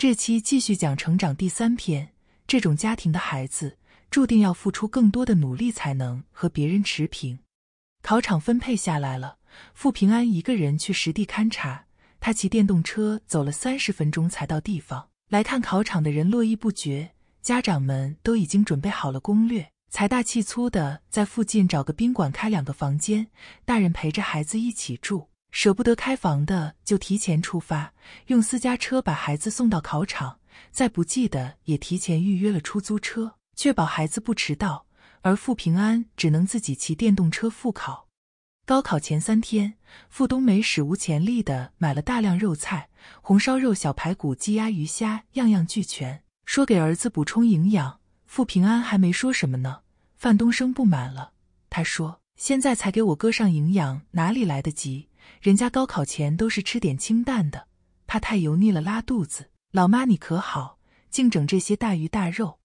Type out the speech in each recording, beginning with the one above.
这期继续讲成长第三篇，这种家庭的孩子注定要付出更多的努力才能和别人持平。考场分配下来了，傅平安一个人去实地勘察。他骑电动车走了三十分钟才到地方。来看考场的人络绎不绝，家长们都已经准备好了攻略，财大气粗的在附近找个宾馆开两个房间，大人陪着孩子一起住。舍不得开房的就提前出发，用私家车把孩子送到考场；再不济的也提前预约了出租车，确保孩子不迟到。而傅平安只能自己骑电动车复考。高考前三天，傅冬梅史无前例的买了大量肉菜：红烧肉、小排骨、鸡鸭鱼虾，样样俱全，说给儿子补充营养。傅平安还没说什么呢，范东升不满了，他说：“现在才给我哥上营养，哪里来得及？”人家高考前都是吃点清淡的，怕太油腻了拉肚子。老妈你可好，净整这些大鱼大肉。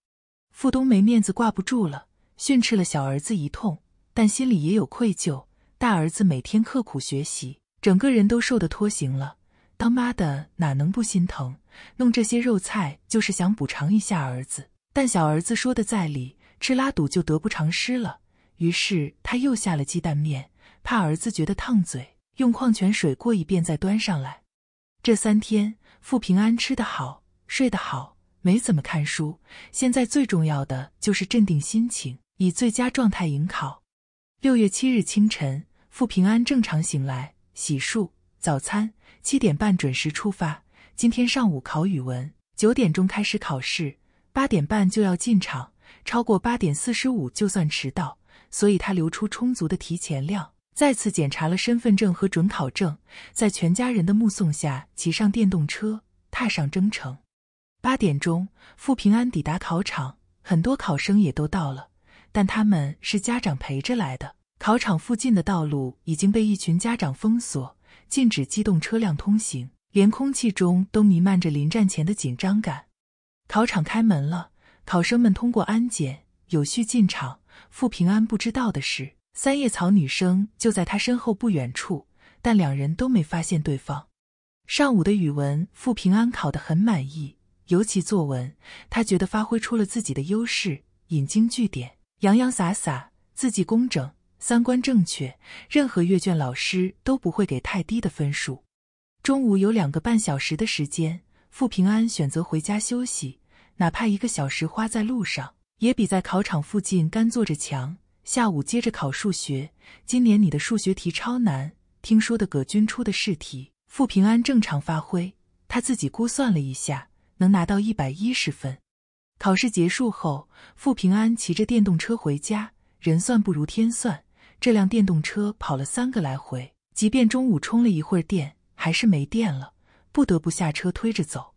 傅东梅面子挂不住了，训斥了小儿子一通，但心里也有愧疚。大儿子每天刻苦学习，整个人都瘦得脱形了，当妈的哪能不心疼？弄这些肉菜就是想补偿一下儿子。但小儿子说的在理，吃拉肚就得不偿失了。于是他又下了鸡蛋面，怕儿子觉得烫嘴。用矿泉水过一遍再端上来。这三天，傅平安吃得好，睡得好，没怎么看书。现在最重要的就是镇定心情，以最佳状态迎考。六月七日清晨，傅平安正常醒来，洗漱，早餐，七点半准时出发。今天上午考语文，九点钟开始考试，八点半就要进场，超过八点四十五就算迟到，所以他留出充足的提前量。再次检查了身份证和准考证，在全家人的目送下，骑上电动车踏上征程。八点钟，富平安抵达考场，很多考生也都到了，但他们是家长陪着来的。考场附近的道路已经被一群家长封锁，禁止机动车辆通行，连空气中都弥漫着临战前的紧张感。考场开门了，考生们通过安检，有序进场。富平安不知道的是。三叶草女生就在他身后不远处，但两人都没发现对方。上午的语文，傅平安考得很满意，尤其作文，他觉得发挥出了自己的优势，引经据典，洋洋洒洒，字迹工整，三观正确，任何阅卷老师都不会给太低的分数。中午有两个半小时的时间，傅平安选择回家休息，哪怕一个小时花在路上，也比在考场附近干坐着强。下午接着考数学，今年你的数学题超难，听说的葛军出的试题。傅平安正常发挥，他自己估算了一下，能拿到一百一十分。考试结束后，傅平安骑着电动车回家。人算不如天算，这辆电动车跑了三个来回，即便中午充了一会儿电，还是没电了，不得不下车推着走。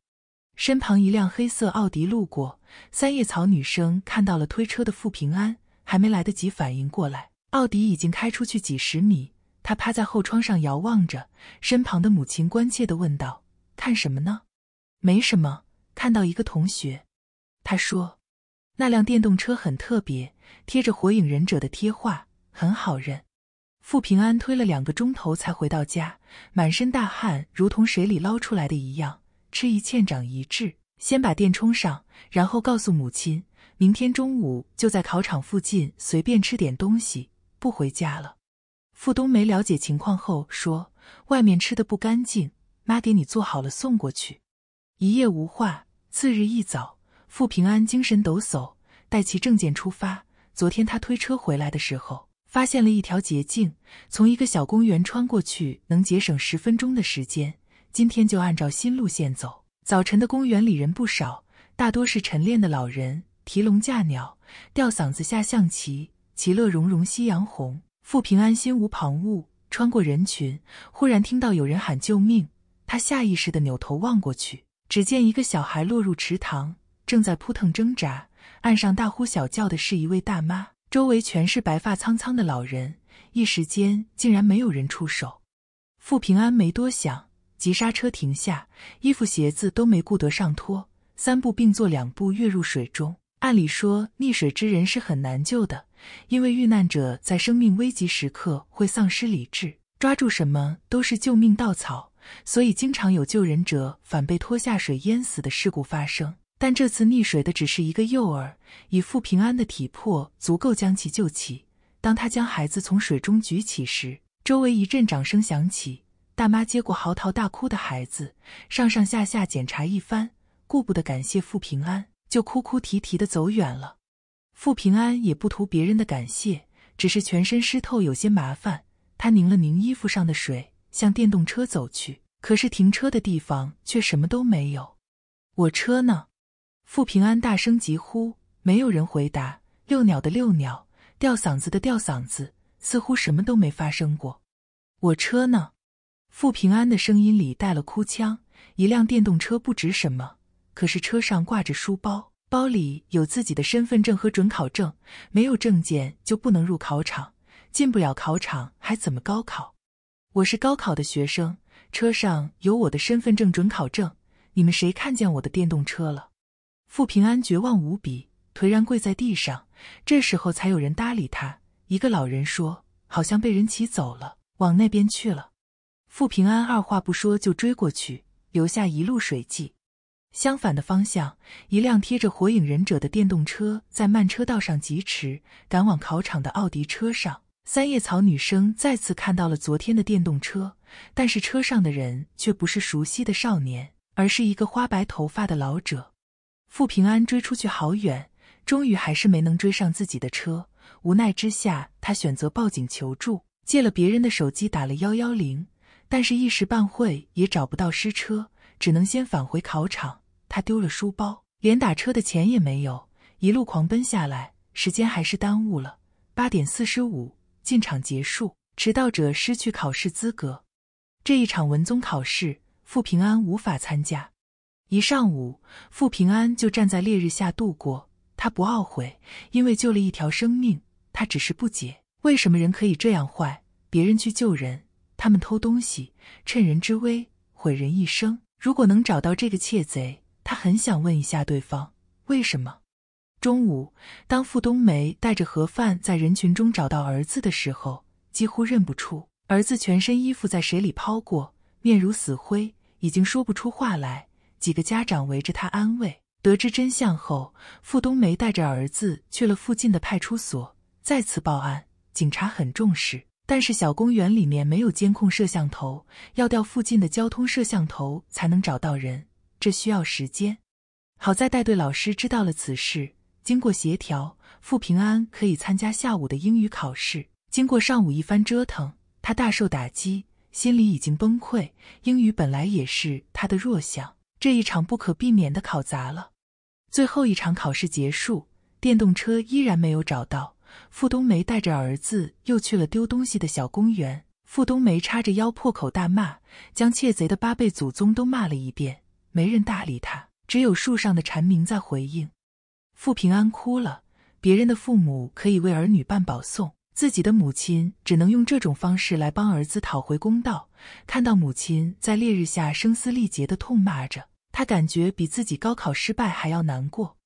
身旁一辆黑色奥迪路过，三叶草女生看到了推车的傅平安。还没来得及反应过来，奥迪已经开出去几十米。他趴在后窗上遥望着身旁的母亲，关切地问道：“看什么呢？”“没什么，看到一个同学。”他说：“那辆电动车很特别，贴着火影忍者的贴画，很好认。”傅平安推了两个钟头才回到家，满身大汗，如同水里捞出来的一样。吃一堑，长一智，先把电充上，然后告诉母亲。明天中午就在考场附近随便吃点东西，不回家了。傅冬梅了解情况后说：“外面吃的不干净，妈给你做好了送过去。”一夜无话。次日一早，傅平安精神抖擞，带齐证件出发。昨天他推车回来的时候，发现了一条捷径，从一个小公园穿过去，能节省十分钟的时间。今天就按照新路线走。早晨的公园里人不少，大多是晨练的老人。提笼架鸟，吊嗓子下象棋，其乐融融。夕阳红，傅平安心无旁骛，穿过人群，忽然听到有人喊救命。他下意识地扭头望过去，只见一个小孩落入池塘，正在扑腾挣扎。岸上大呼小叫的是一位大妈，周围全是白发苍苍的老人。一时间竟然没有人出手。傅平安没多想，急刹车停下，衣服鞋子都没顾得上脱，三步并作两步跃入水中。按理说，溺水之人是很难救的，因为遇难者在生命危急时刻会丧失理智，抓住什么都是救命稻草，所以经常有救人者反被拖下水淹死的事故发生。但这次溺水的只是一个幼儿，以傅平安的体魄足够将其救起。当他将孩子从水中举起时，周围一阵掌声响起。大妈接过嚎啕大哭的孩子，上上下下检查一番，顾不得感谢傅平安。就哭哭啼啼的走远了，傅平安也不图别人的感谢，只是全身湿透，有些麻烦。他拧了拧衣服上的水，向电动车走去。可是停车的地方却什么都没有。我车呢？傅平安大声疾呼，没有人回答。遛鸟的遛鸟，吊嗓子的吊嗓子，似乎什么都没发生过。我车呢？傅平安的声音里带了哭腔。一辆电动车不值什么。可是车上挂着书包，包里有自己的身份证和准考证，没有证件就不能入考场，进不了考场还怎么高考？我是高考的学生，车上有我的身份证、准考证，你们谁看见我的电动车了？傅平安绝望无比，颓然跪在地上。这时候才有人搭理他，一个老人说：“好像被人骑走了，往那边去了。”傅平安二话不说就追过去，留下一路水迹。相反的方向，一辆贴着《火影忍者》的电动车在慢车道上疾驰，赶往考场的奥迪车上。三叶草女生再次看到了昨天的电动车，但是车上的人却不是熟悉的少年，而是一个花白头发的老者。傅平安追出去好远，终于还是没能追上自己的车。无奈之下，他选择报警求助，借了别人的手机打了幺幺零，但是一时半会也找不到失车。只能先返回考场。他丢了书包，连打车的钱也没有，一路狂奔下来，时间还是耽误了。八点四十五，进场结束，迟到者失去考试资格。这一场文综考试，傅平安无法参加。一上午，傅平安就站在烈日下度过。他不懊悔，因为救了一条生命。他只是不解，为什么人可以这样坏？别人去救人，他们偷东西，趁人之危，毁人一生。如果能找到这个窃贼，他很想问一下对方为什么。中午，当付冬梅带着盒饭在人群中找到儿子的时候，几乎认不出。儿子全身衣服在水里泡过，面如死灰，已经说不出话来。几个家长围着他安慰。得知真相后，付冬梅带着儿子去了附近的派出所，再次报案。警察很重视。但是小公园里面没有监控摄像头，要调附近的交通摄像头才能找到人，这需要时间。好在带队老师知道了此事，经过协调，傅平安可以参加下午的英语考试。经过上午一番折腾，他大受打击，心里已经崩溃。英语本来也是他的弱项，这一场不可避免的考砸了。最后一场考试结束，电动车依然没有找到。傅冬梅带着儿子又去了丢东西的小公园。傅冬梅叉着腰破口大骂，将窃贼的八辈祖宗都骂了一遍，没人搭理他，只有树上的蝉鸣在回应。傅平安哭了，别人的父母可以为儿女办保送，自己的母亲只能用这种方式来帮儿子讨回公道。看到母亲在烈日下声嘶力竭的痛骂着，他感觉比自己高考失败还要难过。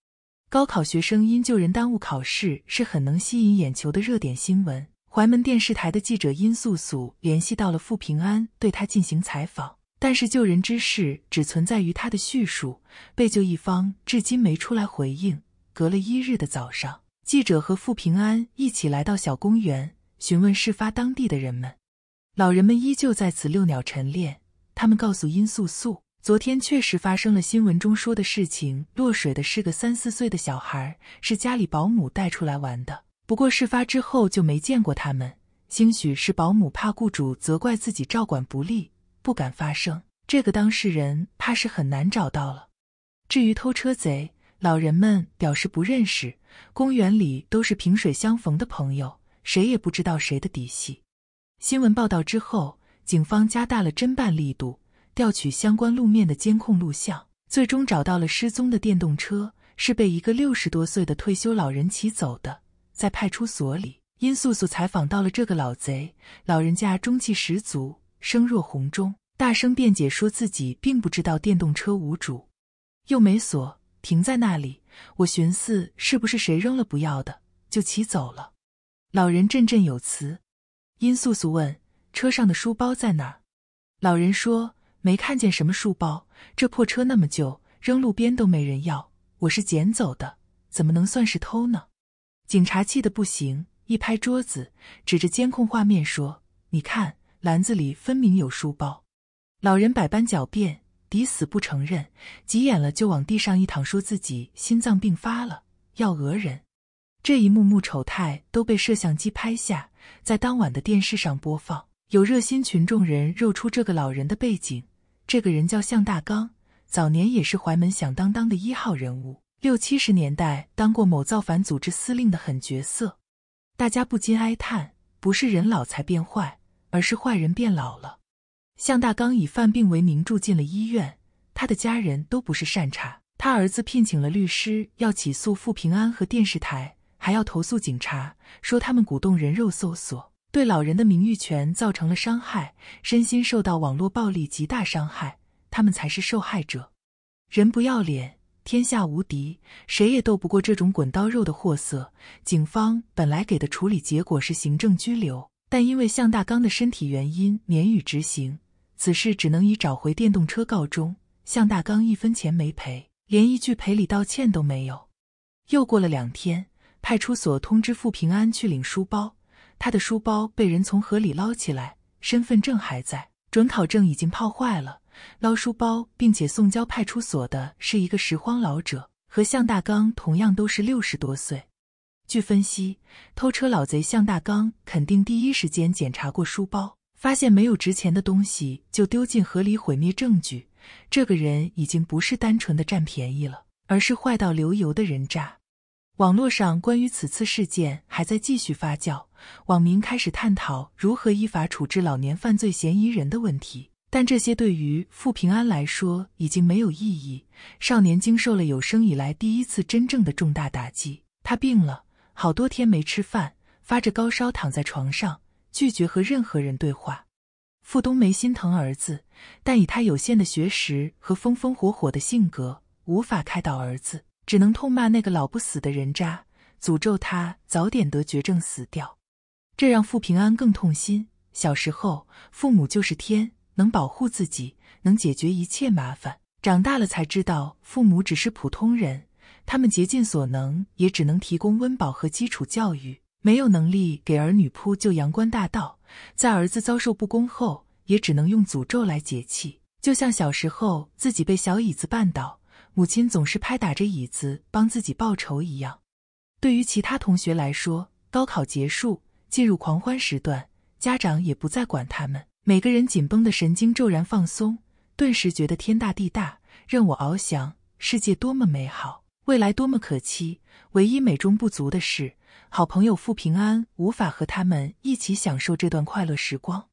高考学生因救人耽误考试是很能吸引眼球的热点新闻。怀门电视台的记者殷素素联系到了傅平安，对他进行采访。但是救人之事只存在于他的叙述，被救一方至今没出来回应。隔了一日的早上，记者和傅平安一起来到小公园，询问事发当地的人们。老人们依旧在此遛鸟晨练，他们告诉殷素素。昨天确实发生了新闻中说的事情。落水的是个三四岁的小孩，是家里保姆带出来玩的。不过事发之后就没见过他们，兴许是保姆怕雇主责怪自己照管不力，不敢发声。这个当事人怕是很难找到了。至于偷车贼，老人们表示不认识，公园里都是萍水相逢的朋友，谁也不知道谁的底细。新闻报道之后，警方加大了侦办力度。调取相关路面的监控录像，最终找到了失踪的电动车，是被一个六十多岁的退休老人骑走的。在派出所里，殷素素采访到了这个老贼，老人家中气十足，声若洪钟，大声辩解说自己并不知道电动车无主，又没锁，停在那里。我寻思是不是谁扔了不要的，就骑走了。老人振振有词。殷素素问：“车上的书包在哪儿？”老人说。没看见什么书包，这破车那么旧，扔路边都没人要。我是捡走的，怎么能算是偷呢？警察气得不行，一拍桌子，指着监控画面说：“你看，篮子里分明有书包。”老人百般狡辩，抵死不承认，急眼了就往地上一躺，说自己心脏病发了，要讹人。这一幕幕丑态都被摄像机拍下，在当晚的电视上播放。有热心群众人肉出这个老人的背景。这个人叫向大刚，早年也是怀门响当当的一号人物。六七十年代，当过某造反组织司令的狠角色。大家不禁哀叹：不是人老才变坏，而是坏人变老了。向大刚以犯病为名住进了医院。他的家人都不是善茬，他儿子聘请了律师，要起诉傅平安和电视台，还要投诉警察，说他们鼓动人肉搜索。对老人的名誉权造成了伤害，身心受到网络暴力极大伤害，他们才是受害者。人不要脸，天下无敌，谁也斗不过这种滚刀肉的货色。警方本来给的处理结果是行政拘留，但因为向大刚的身体原因免予执行，此事只能以找回电动车告终。向大刚一分钱没赔，连一句赔礼道歉都没有。又过了两天，派出所通知付平安去领书包。他的书包被人从河里捞起来，身份证还在，准考证已经泡坏了。捞书包并且送交派出所的是一个拾荒老者，和向大刚同样都是六十多岁。据分析，偷车老贼向大刚肯定第一时间检查过书包，发现没有值钱的东西就丢进河里毁灭证据。这个人已经不是单纯的占便宜了，而是坏到流油的人渣。网络上关于此次事件还在继续发酵，网民开始探讨如何依法处置老年犯罪嫌疑人的问题。但这些对于傅平安来说已经没有意义。少年经受了有生以来第一次真正的重大打击，他病了好多天没吃饭，发着高烧躺在床上，拒绝和任何人对话。傅冬梅心疼儿子，但以他有限的学识和风风火火的性格，无法开导儿子。只能痛骂那个老不死的人渣，诅咒他早点得绝症死掉。这让傅平安更痛心。小时候，父母就是天，能保护自己，能解决一切麻烦。长大了才知道，父母只是普通人，他们竭尽所能，也只能提供温饱和基础教育，没有能力给儿女铺就阳关大道。在儿子遭受不公后，也只能用诅咒来解气。就像小时候自己被小椅子绊倒。母亲总是拍打着椅子帮自己报仇一样。对于其他同学来说，高考结束，进入狂欢时段，家长也不再管他们。每个人紧绷的神经骤然放松，顿时觉得天大地大，任我翱翔。世界多么美好，未来多么可期。唯一美中不足的是，好朋友傅平安无法和他们一起享受这段快乐时光。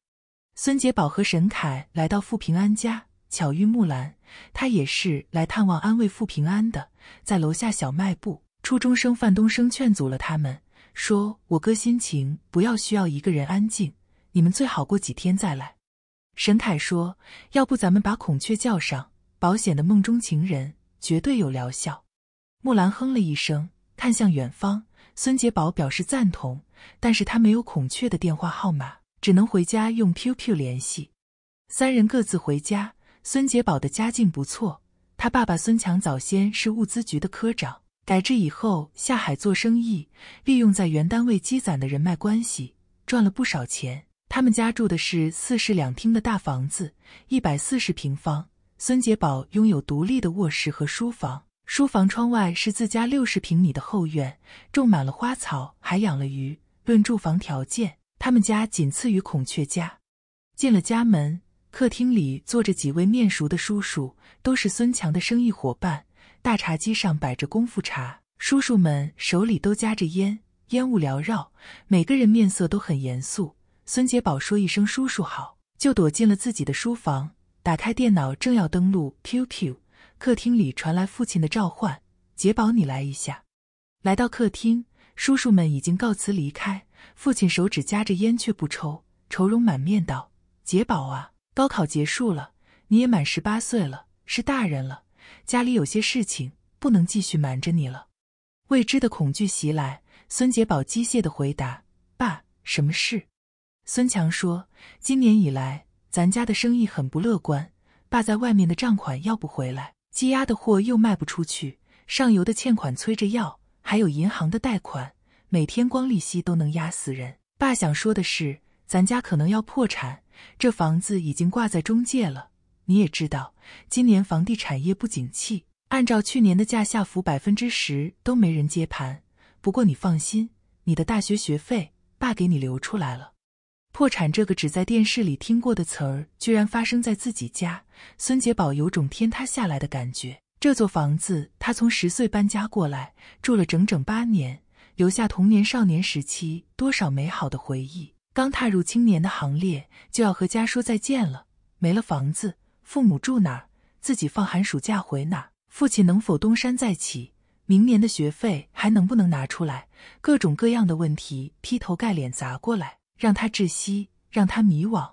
孙杰宝和沈凯来到傅平安家。巧遇木兰，她也是来探望安慰傅平安的。在楼下小卖部，初中生范东升劝阻了他们，说：“我哥心情不要需要一个人安静，你们最好过几天再来。”沈凯说：“要不咱们把孔雀叫上，保险的梦中情人绝对有疗效。”木兰哼了一声，看向远方。孙杰宝表示赞同，但是他没有孔雀的电话号码，只能回家用 QQ 联系。三人各自回家。孙杰宝的家境不错，他爸爸孙强早先是物资局的科长，改制以后下海做生意，利用在原单位积攒的人脉关系，赚了不少钱。他们家住的是四室两厅的大房子，一百四十平方。孙杰宝拥有独立的卧室和书房，书房窗外是自家六十平米的后院，种满了花草，还养了鱼。论住房条件，他们家仅次于孔雀家。进了家门。客厅里坐着几位面熟的叔叔，都是孙强的生意伙伴。大茶几上摆着功夫茶，叔叔们手里都夹着烟，烟雾缭绕。每个人面色都很严肃。孙杰宝说一声“叔叔好”，就躲进了自己的书房，打开电脑，正要登录 QQ。客厅里传来父亲的召唤：“杰宝，你来一下。”来到客厅，叔叔们已经告辞离开。父亲手指夹着烟却不抽，愁容满面道：“杰宝啊。”高考结束了，你也满十八岁了，是大人了。家里有些事情不能继续瞒着你了。未知的恐惧袭来，孙杰宝机械的回答：“爸，什么事？”孙强说：“今年以来，咱家的生意很不乐观。爸在外面的账款要不回来，积压的货又卖不出去，上游的欠款催着要，还有银行的贷款，每天光利息都能压死人。爸想说的是，咱家可能要破产。”这房子已经挂在中介了。你也知道，今年房地产业不景气，按照去年的价下浮百分之十都没人接盘。不过你放心，你的大学学费爸给你留出来了。破产这个只在电视里听过的词儿，居然发生在自己家。孙杰宝有种天塌下来的感觉。这座房子他从十岁搬家过来住了整整八年，留下童年少年时期多少美好的回忆。刚踏入青年的行列，就要和家说再见了。没了房子，父母住哪？自己放寒暑假回哪？父亲能否东山再起？明年的学费还能不能拿出来？各种各样的问题劈头盖脸砸过来，让他窒息，让他迷惘。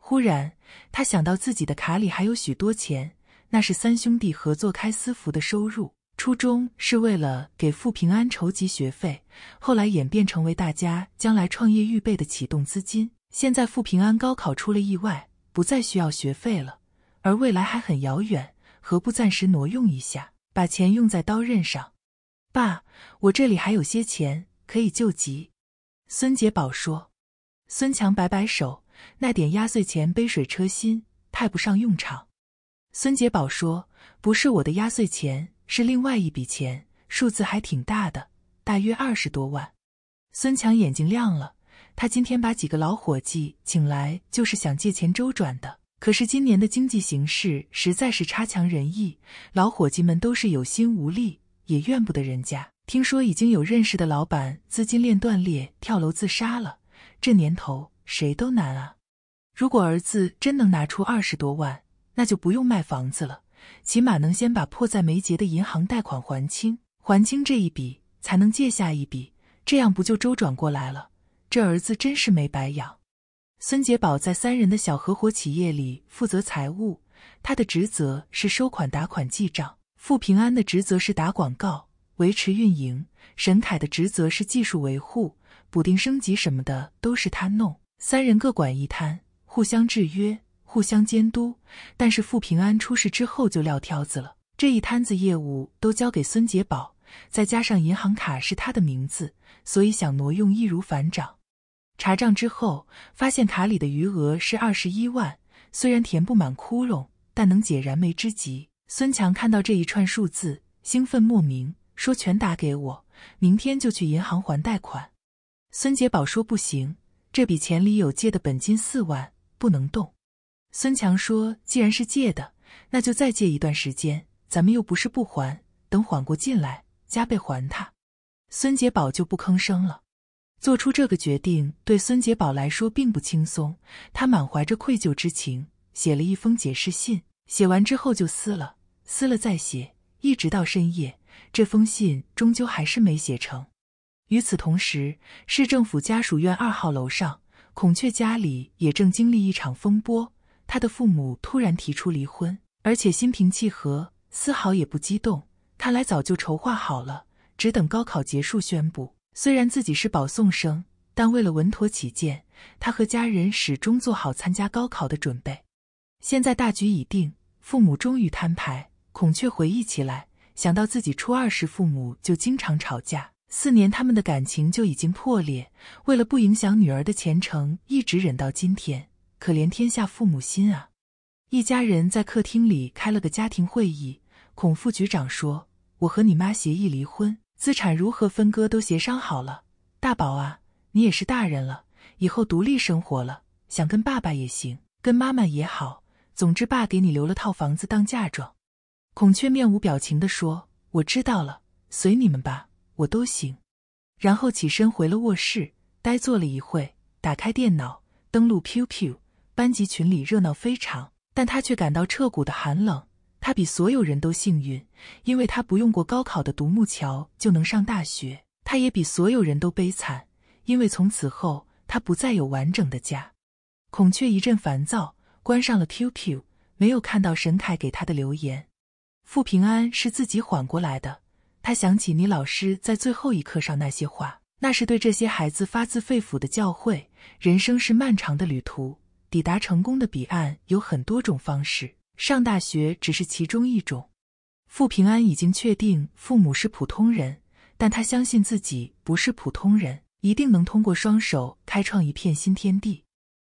忽然，他想到自己的卡里还有许多钱，那是三兄弟合作开私服的收入。初衷是为了给傅平安筹集学费，后来演变成为大家将来创业预备的启动资金。现在傅平安高考出了意外，不再需要学费了，而未来还很遥远，何不暂时挪用一下，把钱用在刀刃上？爸，我这里还有些钱，可以救急。”孙杰宝说。孙强摆摆手：“那点压岁钱杯水车薪，派不上用场。”孙杰宝说：“不是我的压岁钱。”是另外一笔钱，数字还挺大的，大约二十多万。孙强眼睛亮了，他今天把几个老伙计请来，就是想借钱周转的。可是今年的经济形势实在是差强人意，老伙计们都是有心无力，也怨不得人家。听说已经有认识的老板资金链断裂，跳楼自杀了。这年头谁都难啊。如果儿子真能拿出二十多万，那就不用卖房子了。起码能先把迫在眉睫的银行贷款还清，还清这一笔才能借下一笔，这样不就周转过来了？这儿子真是没白养。孙杰宝在三人的小合伙企业里负责财务，他的职责是收款、打款、记账；付平安的职责是打广告、维持运营；沈凯的职责是技术维护、补丁升级什么的都是他弄。三人各管一摊，互相制约。互相监督，但是傅平安出事之后就撂挑子了，这一摊子业务都交给孙杰宝，再加上银行卡是他的名字，所以想挪用易如反掌。查账之后发现卡里的余额是二十一万，虽然填不满窟窿，但能解燃眉之急。孙强看到这一串数字，兴奋莫名，说全打给我，明天就去银行还贷款。孙杰宝说不行，这笔钱里有借的本金四万，不能动。孙强说：“既然是借的，那就再借一段时间。咱们又不是不还，等缓过劲来，加倍还他。”孙杰宝就不吭声了。做出这个决定对孙杰宝来说并不轻松，他满怀着愧疚之情，写了一封解释信。写完之后就撕了，撕了再写，一直到深夜，这封信终究还是没写成。与此同时，市政府家属院二号楼上，孔雀家里也正经历一场风波。他的父母突然提出离婚，而且心平气和，丝毫也不激动。看来早就筹划好了，只等高考结束宣布。虽然自己是保送生，但为了稳妥起见，他和家人始终做好参加高考的准备。现在大局已定，父母终于摊牌。孔雀回忆起来，想到自己初二时父母就经常吵架，四年他们的感情就已经破裂。为了不影响女儿的前程，一直忍到今天。可怜天下父母心啊！一家人在客厅里开了个家庭会议。孔副局长说：“我和你妈协议离婚，资产如何分割都协商好了。大宝啊，你也是大人了，以后独立生活了，想跟爸爸也行，跟妈妈也好。总之，爸给你留了套房子当嫁妆。”孔雀面无表情地说：“我知道了，随你们吧，我都行。”然后起身回了卧室，呆坐了一会，打开电脑，登录 QQ。班级群里热闹非常，但他却感到彻骨的寒冷。他比所有人都幸运，因为他不用过高考的独木桥就能上大学。他也比所有人都悲惨，因为从此后他不再有完整的家。孔雀一阵烦躁，关上了 QQ，没有看到沈凯给他的留言。傅平安是自己缓过来的。他想起你老师在最后一课上那些话，那是对这些孩子发自肺腑的教诲。人生是漫长的旅途。抵达成功的彼岸有很多种方式，上大学只是其中一种。傅平安已经确定父母是普通人，但他相信自己不是普通人，一定能通过双手开创一片新天地。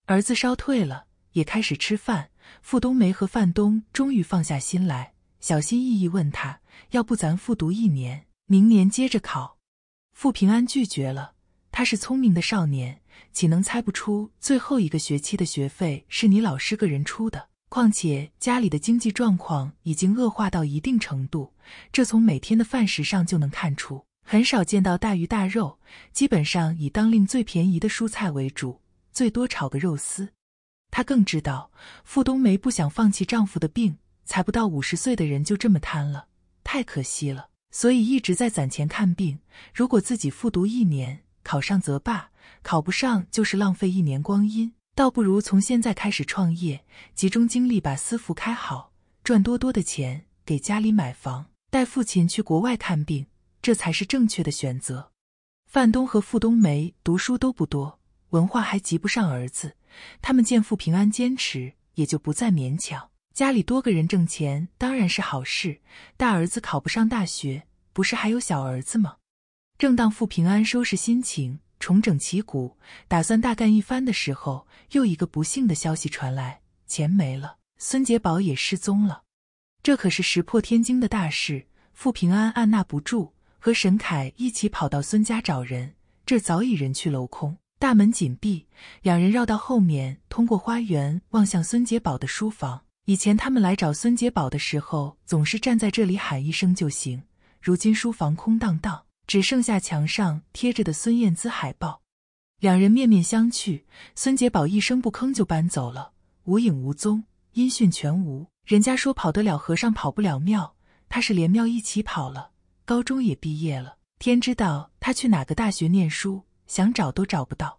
儿子烧退了，也开始吃饭。傅冬梅和范东终于放下心来，小心翼翼问他：“要不咱复读一年，明年接着考？”傅平安拒绝了，他是聪明的少年。岂能猜不出最后一个学期的学费是你老师个人出的？况且家里的经济状况已经恶化到一定程度，这从每天的饭食上就能看出，很少见到大鱼大肉，基本上以当令最便宜的蔬菜为主，最多炒个肉丝。她更知道傅冬梅不想放弃丈夫的病，才不到五十岁的人就这么瘫了，太可惜了，所以一直在攒钱看病。如果自己复读一年考上，则罢。考不上就是浪费一年光阴，倒不如从现在开始创业，集中精力把私服开好，赚多多的钱给家里买房，带父亲去国外看病，这才是正确的选择。范东和傅冬梅读书都不多，文化还及不上儿子，他们见傅平安坚持，也就不再勉强。家里多个人挣钱当然是好事，大儿子考不上大学，不是还有小儿子吗？正当傅平安收拾心情。重整旗鼓，打算大干一番的时候，又一个不幸的消息传来：钱没了，孙杰宝也失踪了。这可是石破天惊的大事。傅平安按捺不住，和沈凯一起跑到孙家找人。这早已人去楼空，大门紧闭。两人绕到后面，通过花园望向孙杰宝的书房。以前他们来找孙杰宝的时候，总是站在这里喊一声就行。如今书房空荡荡。只剩下墙上贴着的孙燕姿海报，两人面面相觑。孙杰宝一声不吭就搬走了，无影无踪，音讯全无。人家说跑得了和尚跑不了庙，他是连庙一起跑了。高中也毕业了，天知道他去哪个大学念书，想找都找不到。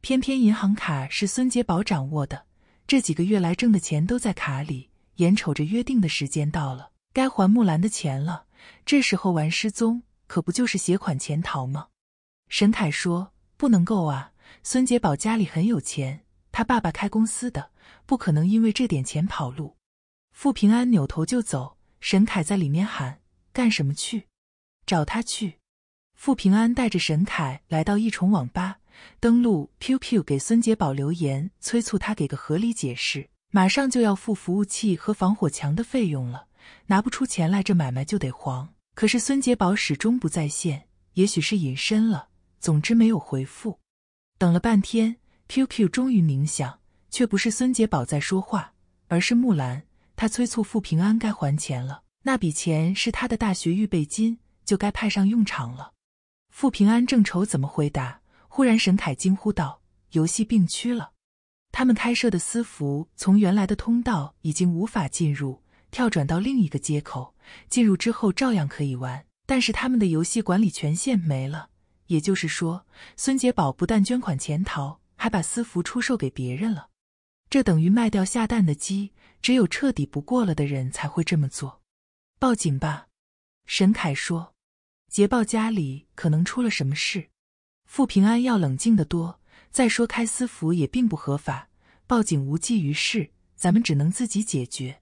偏偏银行卡是孙杰宝掌握的，这几个月来挣的钱都在卡里。眼瞅着约定的时间到了，该还木兰的钱了，这时候玩失踪。可不就是携款潜逃吗？沈凯说：“不能够啊，孙杰宝家里很有钱，他爸爸开公司的，不可能因为这点钱跑路。”傅平安扭头就走，沈凯在里面喊：“干什么去？找他去！”傅平安带着沈凯来到一重网吧，登录 QQ 给孙杰宝留言，催促他给个合理解释，马上就要付服务器和防火墙的费用了，拿不出钱来，这买卖就得黄。可是孙杰宝始终不在线，也许是隐身了。总之没有回复。等了半天，QQ 终于鸣响，却不是孙杰宝在说话，而是木兰。他催促傅平安该还钱了，那笔钱是他的大学预备金，就该派上用场了。傅平安正愁怎么回答，忽然沈凯惊呼道：“游戏病区了！他们开设的私服从原来的通道已经无法进入，跳转到另一个接口。”进入之后照样可以玩，但是他们的游戏管理权限没了。也就是说，孙杰宝不但捐款潜逃，还把私服出售给别人了。这等于卖掉下蛋的鸡，只有彻底不过了的人才会这么做。报警吧，沈凯说。捷豹家里可能出了什么事，傅平安要冷静得多。再说开私服也并不合法，报警无济于事，咱们只能自己解决。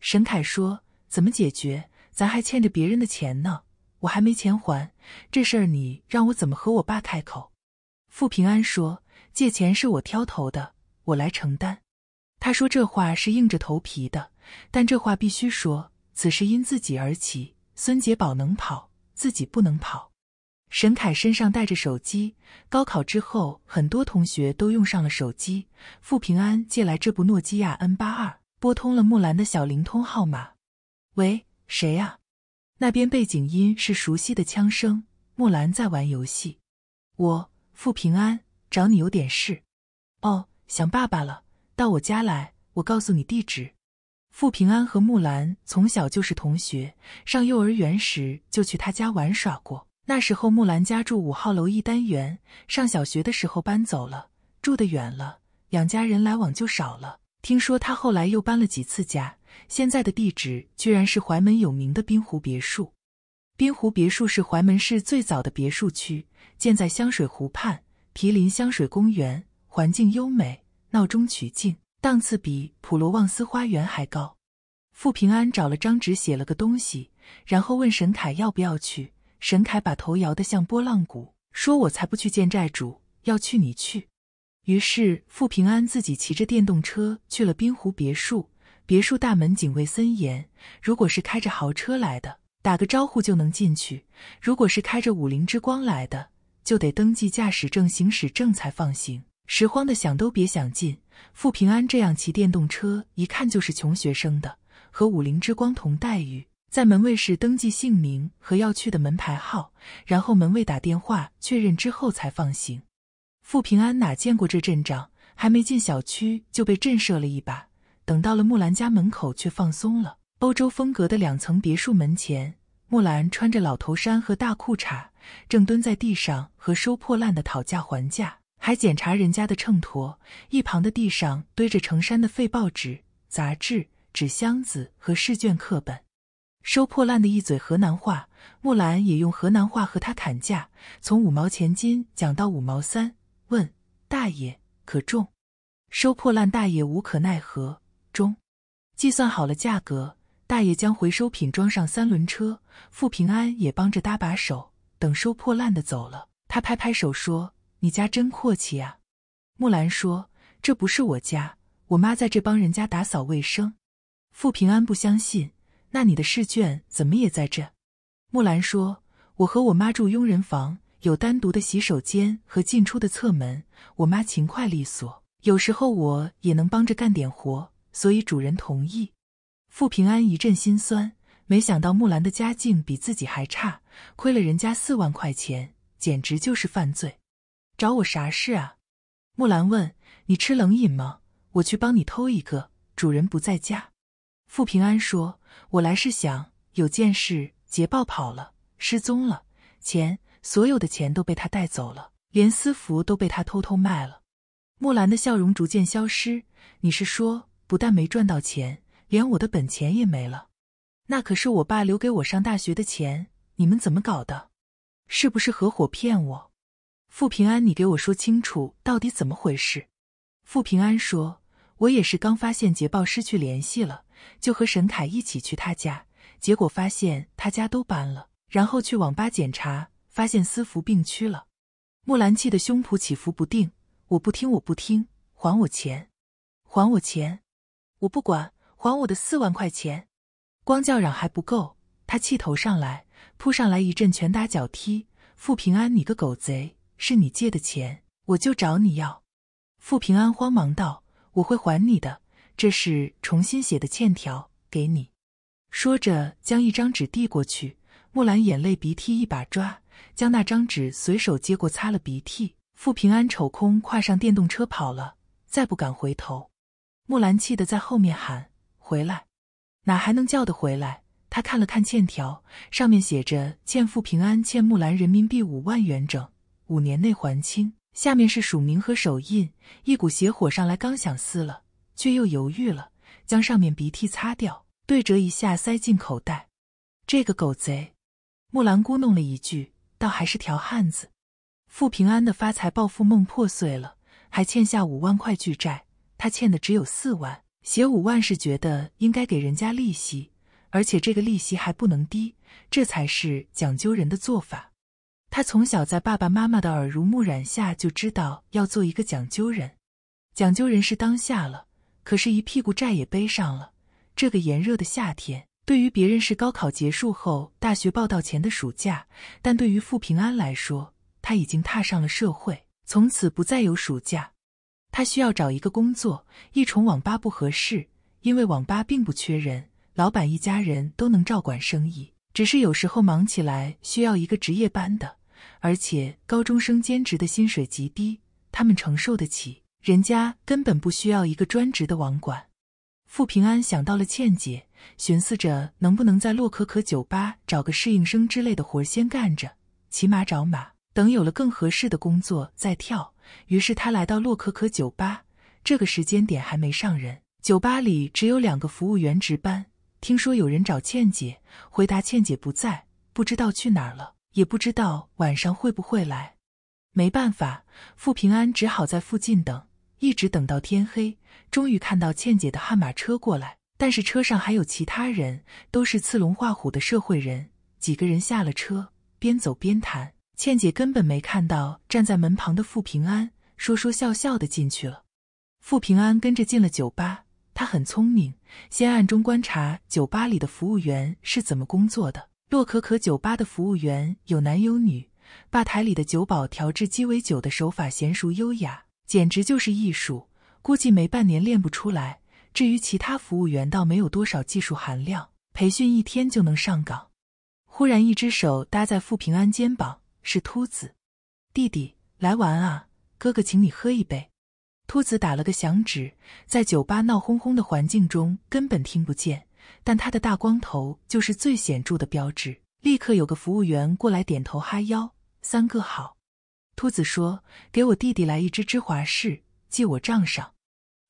沈凯说。怎么解决？咱还欠着别人的钱呢，我还没钱还，这事儿你让我怎么和我爸开口？傅平安说：“借钱是我挑头的，我来承担。”他说这话是硬着头皮的，但这话必须说。此事因自己而起，孙杰宝能跑，自己不能跑。沈凯身上带着手机，高考之后很多同学都用上了手机。傅平安借来这部诺基亚 N 八二，拨通了木兰的小灵通号码。喂，谁呀？那边背景音是熟悉的枪声。木兰在玩游戏。我傅平安找你有点事。哦，想爸爸了，到我家来，我告诉你地址。傅平安和木兰从小就是同学，上幼儿园时就去他家玩耍过。那时候木兰家住五号楼一单元，上小学的时候搬走了，住得远了，两家人来往就少了。听说他后来又搬了几次家。现在的地址居然是怀门有名的滨湖别墅。滨湖别墅是怀门市最早的别墅区，建在香水湖畔，毗邻香水公园，环境优美，闹中取静，档次比普罗旺斯花园还高。傅平安找了张纸写了个东西，然后问沈凯要不要去。沈凯把头摇得像拨浪鼓，说：“我才不去见债主，要去你去。”于是傅平安自己骑着电动车去了滨湖别墅。别墅大门警卫森严，如果是开着豪车来的，打个招呼就能进去；如果是开着五菱之光来的，就得登记驾驶证、行驶证才放行。拾荒的想都别想进。傅平安这样骑电动车，一看就是穷学生的，和五菱之光同待遇，在门卫室登记姓名和要去的门牌号，然后门卫打电话确认之后才放行。傅平安哪见过这阵仗，还没进小区就被震慑了一把。等到了木兰家门口，却放松了。欧洲风格的两层别墅门前，木兰穿着老头衫和大裤衩，正蹲在地上和收破烂的讨价还价，还检查人家的秤砣。一旁的地上堆着成山的废报纸、杂志、纸箱子和试卷课本。收破烂的一嘴河南话，木兰也用河南话和他砍价，从五毛钱斤讲到五毛三，问大爷可重。收破烂大爷无可奈何。中，计算好了价格，大爷将回收品装上三轮车，傅平安也帮着搭把手。等收破烂的走了，他拍拍手说：“你家真阔气啊。”木兰说：“这不是我家，我妈在这帮人家打扫卫生。”傅平安不相信：“那你的试卷怎么也在这？”木兰说：“我和我妈住佣人房，有单独的洗手间和进出的侧门。我妈勤快利索，有时候我也能帮着干点活。”所以主人同意，傅平安一阵心酸。没想到木兰的家境比自己还差，亏了人家四万块钱，简直就是犯罪。找我啥事啊？木兰问。你吃冷饮吗？我去帮你偷一个。主人不在家，傅平安说。我来是想有件事，捷豹跑了，失踪了，钱，所有的钱都被他带走了，连私服都被他偷偷卖了。木兰的笑容逐渐消失。你是说？不但没赚到钱，连我的本钱也没了，那可是我爸留给我上大学的钱！你们怎么搞的？是不是合伙骗我？傅平安，你给我说清楚，到底怎么回事？傅平安说：“我也是刚发现捷豹失去联系了，就和沈凯一起去他家，结果发现他家都搬了，然后去网吧检查，发现私服病区了。”木兰气得胸脯起伏不定，我不听，我不听，还我钱，还我钱！我不管，还我的四万块钱！光叫嚷还不够，他气头上来，扑上来一阵拳打脚踢。傅平安，你个狗贼，是你借的钱，我就找你要。傅平安慌忙道：“我会还你的，这是重新写的欠条，给你。”说着，将一张纸递过去。木兰眼泪鼻涕一把抓，将那张纸随手接过，擦了鼻涕。傅平安瞅空，跨上电动车跑了，再不敢回头。木兰气得在后面喊：“回来！”哪还能叫得回来？他看了看欠条，上面写着：“欠付平安，欠木兰人民币五万元整，五年内还清。”下面是署名和手印。一股邪火上来，刚想撕了，却又犹豫了，将上面鼻涕擦掉，对折一下，塞进口袋。这个狗贼！木兰咕哝了一句：“倒还是条汉子。”傅平安的发财暴富梦破碎了，还欠下五万块巨债。他欠的只有四万，写五万是觉得应该给人家利息，而且这个利息还不能低，这才是讲究人的做法。他从小在爸爸妈妈的耳濡目染下，就知道要做一个讲究人。讲究人是当下了，可是，一屁股债也背上了。这个炎热的夏天，对于别人是高考结束后大学报道前的暑假，但对于傅平安来说，他已经踏上了社会，从此不再有暑假。他需要找一个工作，一重网吧不合适，因为网吧并不缺人，老板一家人都能照管生意，只是有时候忙起来需要一个值夜班的。而且高中生兼职的薪水极低，他们承受得起，人家根本不需要一个专职的网管。傅平安想到了倩姐，寻思着能不能在洛可可酒吧找个适应生之类的活先干着，骑马找马，等有了更合适的工作再跳。于是他来到洛可可酒吧，这个时间点还没上人，酒吧里只有两个服务员值班。听说有人找倩姐，回答倩姐不在，不知道去哪儿了，也不知道晚上会不会来。没办法，傅平安只好在附近等，一直等到天黑，终于看到倩姐的悍马车过来。但是车上还有其他人，都是刺龙画虎的社会人。几个人下了车，边走边谈。倩姐根本没看到站在门旁的傅平安，说说笑笑的进去了。傅平安跟着进了酒吧，他很聪明，先暗中观察酒吧里的服务员是怎么工作的。洛可可酒吧的服务员有男有女，吧台里的酒保调制鸡尾酒的手法娴熟优雅，简直就是艺术，估计没半年练不出来。至于其他服务员，倒没有多少技术含量，培训一天就能上岗。忽然，一只手搭在傅平安肩膀。是秃子，弟弟来玩啊，哥哥请你喝一杯。秃子打了个响指，在酒吧闹哄哄的环境中根本听不见，但他的大光头就是最显著的标志。立刻有个服务员过来点头哈腰：“三哥好。”秃子说：“给我弟弟来一支芝华士，记我账上。”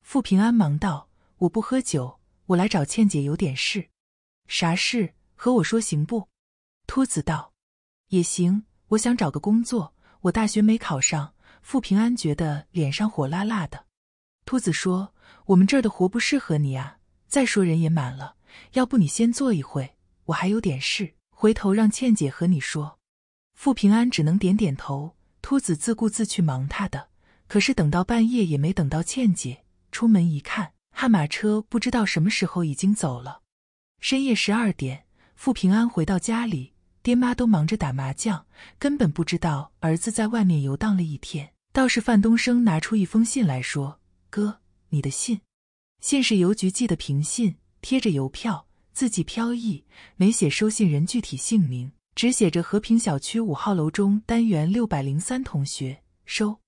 傅平安忙道：“我不喝酒，我来找倩姐有点事，啥事？和我说行不？”秃子道：“也行。”我想找个工作，我大学没考上。傅平安觉得脸上火辣辣的。秃子说：“我们这儿的活不适合你啊，再说人也满了，要不你先坐一会，我还有点事，回头让倩姐和你说。”傅平安只能点点头。秃子自顾自去忙他的，可是等到半夜也没等到倩姐。出门一看，悍马车不知道什么时候已经走了。深夜十二点，傅平安回到家里。爹妈都忙着打麻将，根本不知道儿子在外面游荡了一天。倒是范东升拿出一封信来说：“哥，你的信。”信是邮局寄的平信，贴着邮票，字迹飘逸，没写收信人具体姓名，只写着“和平小区五号楼中单元六百零三同学收”。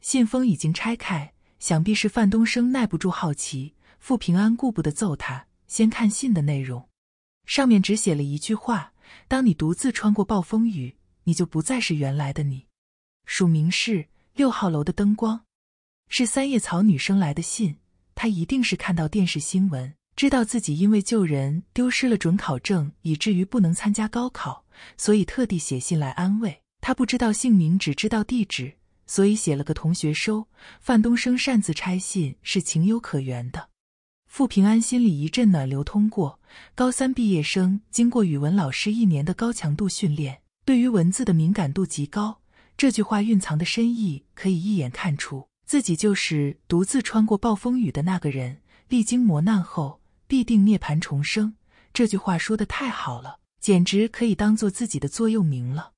信封已经拆开，想必是范东升耐不住好奇。傅平安顾不得揍他，先看信的内容，上面只写了一句话。当你独自穿过暴风雨，你就不再是原来的你。署名是六号楼的灯光，是三叶草女生来的信。她一定是看到电视新闻，知道自己因为救人丢失了准考证，以至于不能参加高考，所以特地写信来安慰。她不知道姓名，只知道地址，所以写了个同学收。范东升擅自拆信是情有可原的。傅平安心里一阵暖流通过。高三毕业生经过语文老师一年的高强度训练，对于文字的敏感度极高。这句话蕴藏的深意可以一眼看出，自己就是独自穿过暴风雨的那个人。历经磨难后，必定涅槃重生。这句话说的太好了，简直可以当做自己的座右铭了。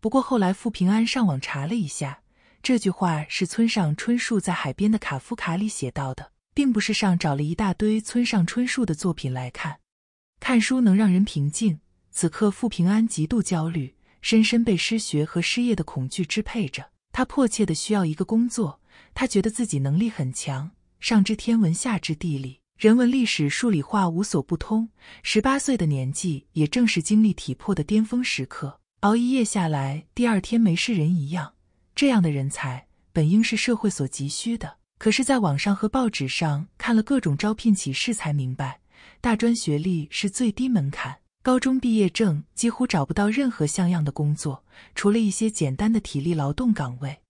不过后来傅平安上网查了一下，这句话是村上春树在《海边的卡夫卡》里写到的，并不是上找了一大堆村上春树的作品来看。看书能让人平静。此刻，傅平安极度焦虑，深深被失学和失业的恐惧支配着。他迫切的需要一个工作。他觉得自己能力很强，上知天文，下知地理，人文历史、数理化无所不通。十八岁的年纪，也正是精力体魄的巅峰时刻。熬一夜下来，第二天没事人一样。这样的人才，本应是社会所急需的。可是，在网上和报纸上看了各种招聘启事，才明白。大专学历是最低门槛，高中毕业证几乎找不到任何像样的工作，除了一些简单的体力劳动岗位。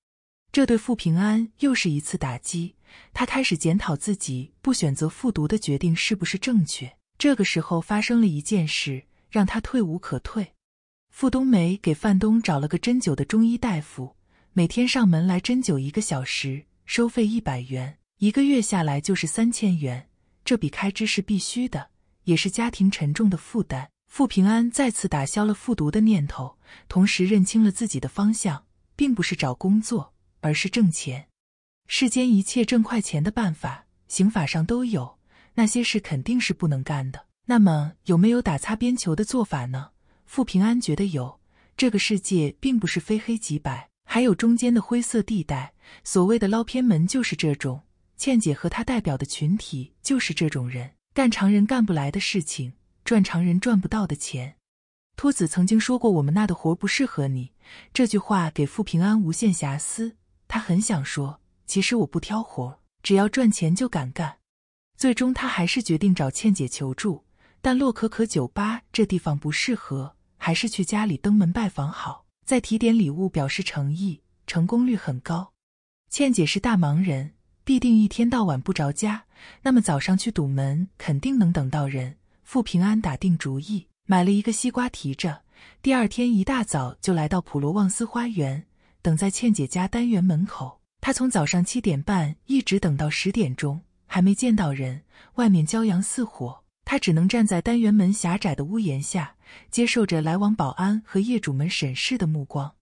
这对傅平安又是一次打击，他开始检讨自己不选择复读的决定是不是正确。这个时候发生了一件事，让他退无可退。傅冬梅给范东找了个针灸的中医大夫，每天上门来针灸一个小时，收费一百元，一个月下来就是三千元。这笔开支是必须的，也是家庭沉重的负担。傅平安再次打消了复读的念头，同时认清了自己的方向，并不是找工作，而是挣钱。世间一切挣快钱的办法，刑法上都有，那些事肯定是不能干的。那么，有没有打擦边球的做法呢？傅平安觉得有。这个世界并不是非黑即白，还有中间的灰色地带。所谓的捞偏门，就是这种。倩姐和她代表的群体。就是这种人，干常人干不来的事情，赚常人赚不到的钱。秃子曾经说过，我们那的活不适合你。这句话给傅平安无限遐思。他很想说，其实我不挑活，只要赚钱就敢干。最终，他还是决定找倩姐求助。但洛可可酒吧这地方不适合，还是去家里登门拜访好，再提点礼物表示诚意，成功率很高。倩姐是大忙人。必定一天到晚不着家，那么早上去堵门肯定能等到人。傅平安打定主意，买了一个西瓜提着，第二天一大早就来到普罗旺斯花园，等在倩姐家单元门口。他从早上七点半一直等到十点钟，还没见到人。外面骄阳似火，他只能站在单元门狭窄的屋檐下，接受着来往保安和业主们审视的目光。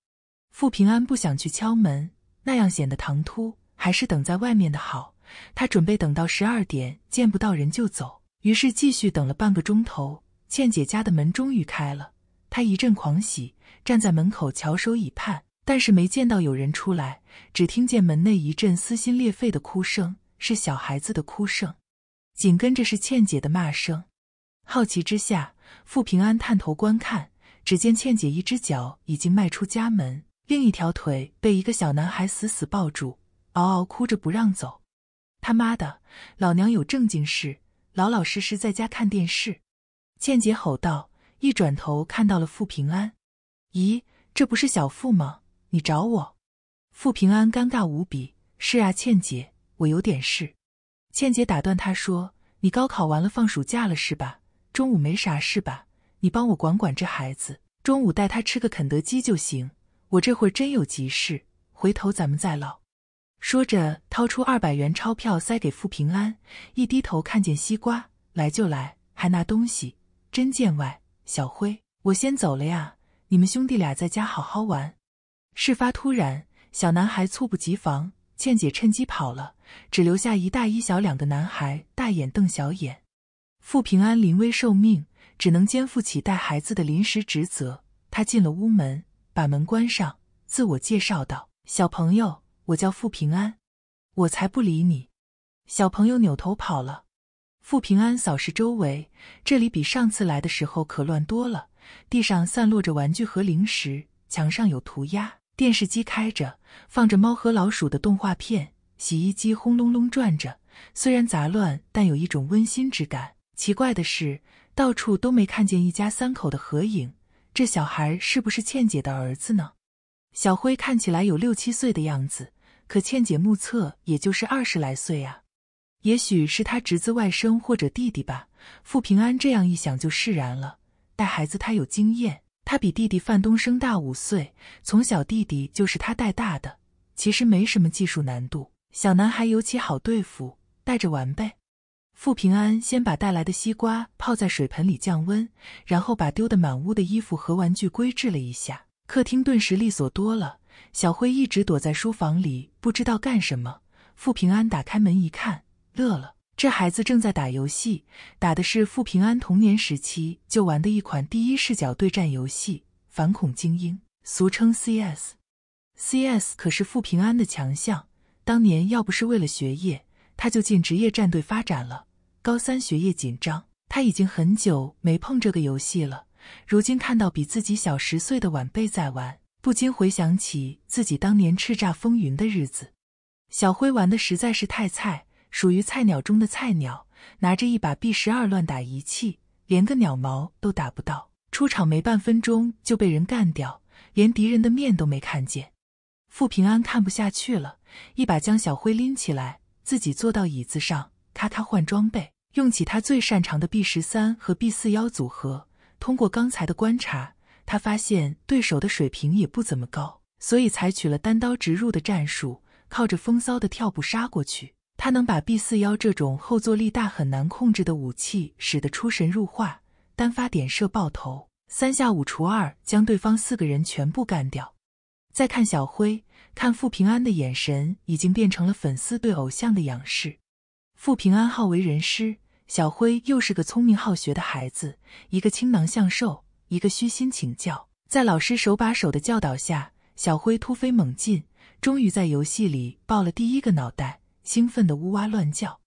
傅平安不想去敲门，那样显得唐突。还是等在外面的好。他准备等到十二点见不到人就走，于是继续等了半个钟头。倩姐家的门终于开了，他一阵狂喜，站在门口翘首以盼，但是没见到有人出来，只听见门内一阵撕心裂肺的哭声，是小孩子的哭声。紧跟着是倩姐的骂声。好奇之下，傅平安探头观看，只见倩姐一只脚已经迈出家门，另一条腿被一个小男孩死死抱住。嗷嗷哭着不让走，他妈的，老娘有正经事，老老实实在家看电视。倩姐吼道，一转头看到了傅平安，咦，这不是小傅吗？你找我？傅平安尴尬无比，是啊，倩姐，我有点事。倩姐打断他说，你高考完了，放暑假了是吧？中午没啥事吧？你帮我管管这孩子，中午带他吃个肯德基就行。我这会儿真有急事，回头咱们再唠。说着，掏出二百元钞票塞给付平安。一低头看见西瓜，来就来，还拿东西，真见外。小辉，我先走了呀，你们兄弟俩在家好好玩。事发突然，小男孩猝不及防，倩姐趁机跑了，只留下一大一小两个男孩大眼瞪小眼。付平安临危受命，只能肩负起带孩子的临时职责。他进了屋门，把门关上，自我介绍道：“小朋友。”我叫付平安，我才不理你！小朋友扭头跑了。付平安扫视周围，这里比上次来的时候可乱多了。地上散落着玩具和零食，墙上有涂鸦，电视机开着，放着猫和老鼠的动画片，洗衣机轰隆隆转着。虽然杂乱，但有一种温馨之感。奇怪的是，到处都没看见一家三口的合影。这小孩是不是倩姐的儿子呢？小辉看起来有六七岁的样子。可倩姐目测也就是二十来岁啊，也许是他侄子、外甥或者弟弟吧。傅平安这样一想就释然了。带孩子他有经验，他比弟弟范东升大五岁，从小弟弟就是他带大的，其实没什么技术难度，小男孩尤其好对付，带着玩呗。傅平安先把带来的西瓜泡在水盆里降温，然后把丢的满屋的衣服和玩具归置了一下，客厅顿时利索多了。小辉一直躲在书房里，不知道干什么。傅平安打开门一看，乐了，这孩子正在打游戏，打的是傅平安童年时期就玩的一款第一视角对战游戏《反恐精英》，俗称 CS。CS 可是傅平安的强项，当年要不是为了学业，他就进职业战队发展了。高三学业紧张，他已经很久没碰这个游戏了。如今看到比自己小十岁的晚辈在玩。不禁回想起自己当年叱咤风云的日子。小辉玩的实在是太菜，属于菜鸟中的菜鸟，拿着一把 B 十二乱打一气，连个鸟毛都打不到。出场没半分钟就被人干掉，连敌人的面都没看见。傅平安看不下去了，一把将小辉拎起来，自己坐到椅子上，咔咔换装备，用起他最擅长的 B 十三和 B 四幺组合。通过刚才的观察。他发现对手的水平也不怎么高，所以采取了单刀直入的战术，靠着风骚的跳步杀过去。他能把 B 四幺这种后坐力大、很难控制的武器使得出神入化，单发点射爆头，三下五除二将对方四个人全部干掉。再看小辉，看傅平安的眼神已经变成了粉丝对偶像的仰视。傅平安好为人师，小辉又是个聪明好学的孩子，一个倾囊相授。一个虚心请教，在老师手把手的教导下，小辉突飞猛进，终于在游戏里爆了第一个脑袋，兴奋的呜哇乱叫。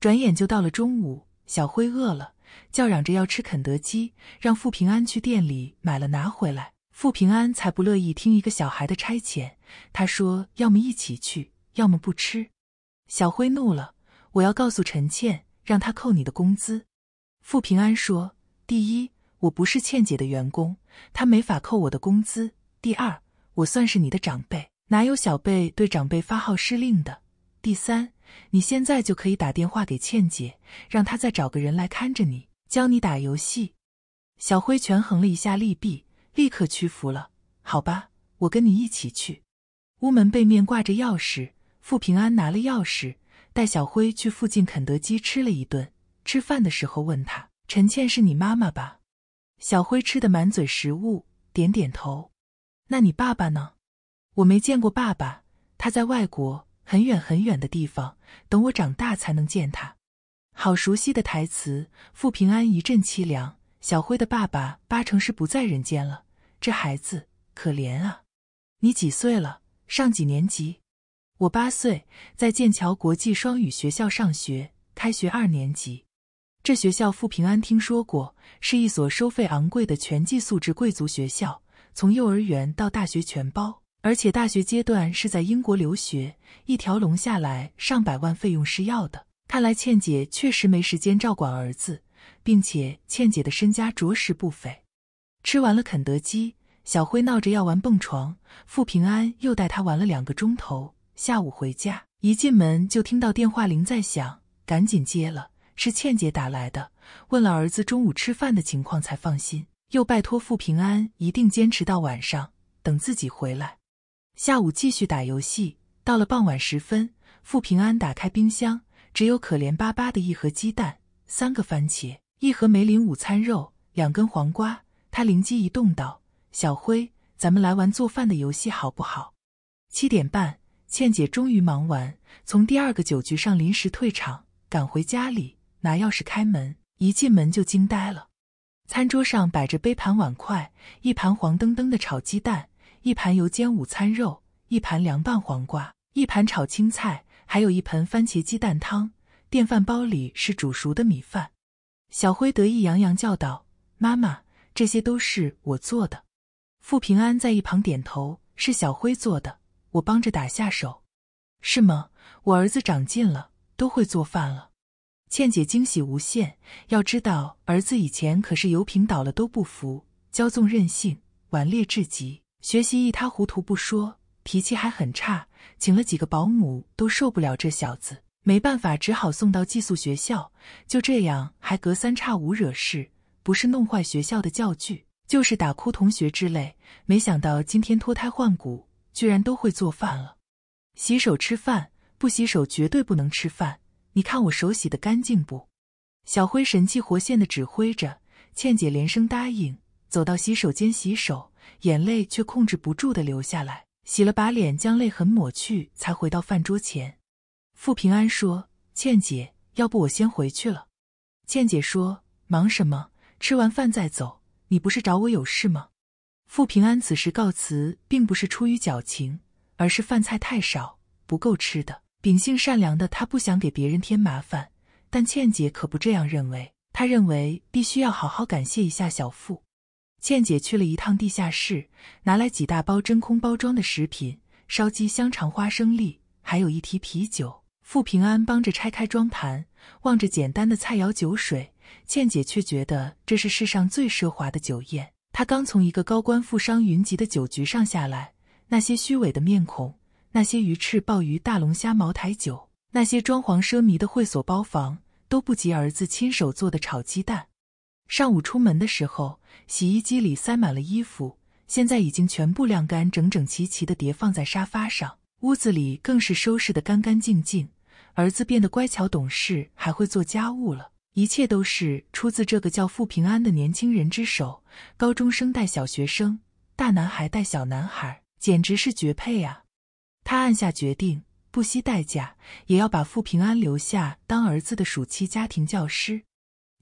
转眼就到了中午，小辉饿了，叫嚷着要吃肯德基，让傅平安去店里买了拿回来。傅平安才不乐意听一个小孩的差遣，他说要么一起去，要么不吃。小辉怒了，我要告诉陈倩，让她扣你的工资。傅平安说，第一。我不是倩姐的员工，她没法扣我的工资。第二，我算是你的长辈，哪有小辈对长辈发号施令的？第三，你现在就可以打电话给倩姐，让她再找个人来看着你，教你打游戏。小辉权衡了一下利弊，立刻屈服了。好吧，我跟你一起去。屋门背面挂着钥匙，傅平安拿了钥匙，带小辉去附近肯德基吃了一顿。吃饭的时候问他，陈倩是你妈妈吧？小辉吃的满嘴食物，点点头。那你爸爸呢？我没见过爸爸，他在外国，很远很远的地方，等我长大才能见他。好熟悉的台词，傅平安一阵凄凉。小辉的爸爸八成是不在人间了，这孩子可怜啊。你几岁了？上几年级？我八岁，在剑桥国际双语学校上学，开学二年级。这学校傅平安听说过，是一所收费昂贵的全寄宿制贵族学校，从幼儿园到大学全包，而且大学阶段是在英国留学，一条龙下来上百万费用是要的。看来倩姐确实没时间照管儿子，并且倩姐的身家着实不菲。吃完了肯德基，小辉闹着要玩蹦床，傅平安又带他玩了两个钟头。下午回家，一进门就听到电话铃在响，赶紧接了。是倩姐打来的，问了儿子中午吃饭的情况才放心，又拜托傅平安一定坚持到晚上，等自己回来。下午继续打游戏，到了傍晚时分，傅平安打开冰箱，只有可怜巴巴的一盒鸡蛋、三个番茄、一盒梅林午餐肉、两根黄瓜。他灵机一动道：“小辉，咱们来玩做饭的游戏好不好？”七点半，倩姐终于忙完，从第二个酒局上临时退场，赶回家里。拿钥匙开门，一进门就惊呆了。餐桌上摆着杯盘碗筷，一盘黄澄澄的炒鸡蛋，一盘油煎午餐肉，一盘凉拌黄瓜，一盘炒青菜，还有一盆番茄鸡蛋汤。电饭煲里是煮熟的米饭。小辉得意洋洋叫道：“妈妈，这些都是我做的。”傅平安在一旁点头：“是小辉做的，我帮着打下手，是吗？我儿子长进了，都会做饭了。”倩姐惊喜无限，要知道儿子以前可是油瓶倒了都不扶，骄纵任性，顽劣至极，学习一塌糊涂不说，脾气还很差，请了几个保姆都受不了这小子，没办法只好送到寄宿学校。就这样还隔三差五惹事，不是弄坏学校的教具，就是打哭同学之类。没想到今天脱胎换骨，居然都会做饭了，洗手吃饭，不洗手绝对不能吃饭。你看我手洗的干净不？小辉神气活现的指挥着，倩姐连声答应，走到洗手间洗手，眼泪却控制不住的流下来。洗了把脸，将泪痕抹去，才回到饭桌前。傅平安说：“倩姐，要不我先回去了。”倩姐说：“忙什么？吃完饭再走。你不是找我有事吗？”傅平安此时告辞，并不是出于矫情，而是饭菜太少，不够吃的。秉性善良的他不想给别人添麻烦，但倩姐可不这样认为。她认为必须要好好感谢一下小付。倩姐去了一趟地下室，拿来几大包真空包装的食品：烧鸡、香肠、花生粒，还有一提啤酒。傅平安帮着拆开装盘，望着简单的菜肴酒水，倩姐却觉得这是世上最奢华的酒宴。她刚从一个高官富商云集的酒局上下来，那些虚伪的面孔。那些鱼翅、鲍鱼、大龙虾、茅台酒，那些装潢奢靡的会所包房，都不及儿子亲手做的炒鸡蛋。上午出门的时候，洗衣机里塞满了衣服，现在已经全部晾干，整整齐齐的叠放在沙发上。屋子里更是收拾得干干净净。儿子变得乖巧懂事，还会做家务了。一切都是出自这个叫傅平安的年轻人之手。高中生带小学生，大男孩带小男孩，简直是绝配啊！他暗下决定，不惜代价也要把傅平安留下当儿子的暑期家庭教师。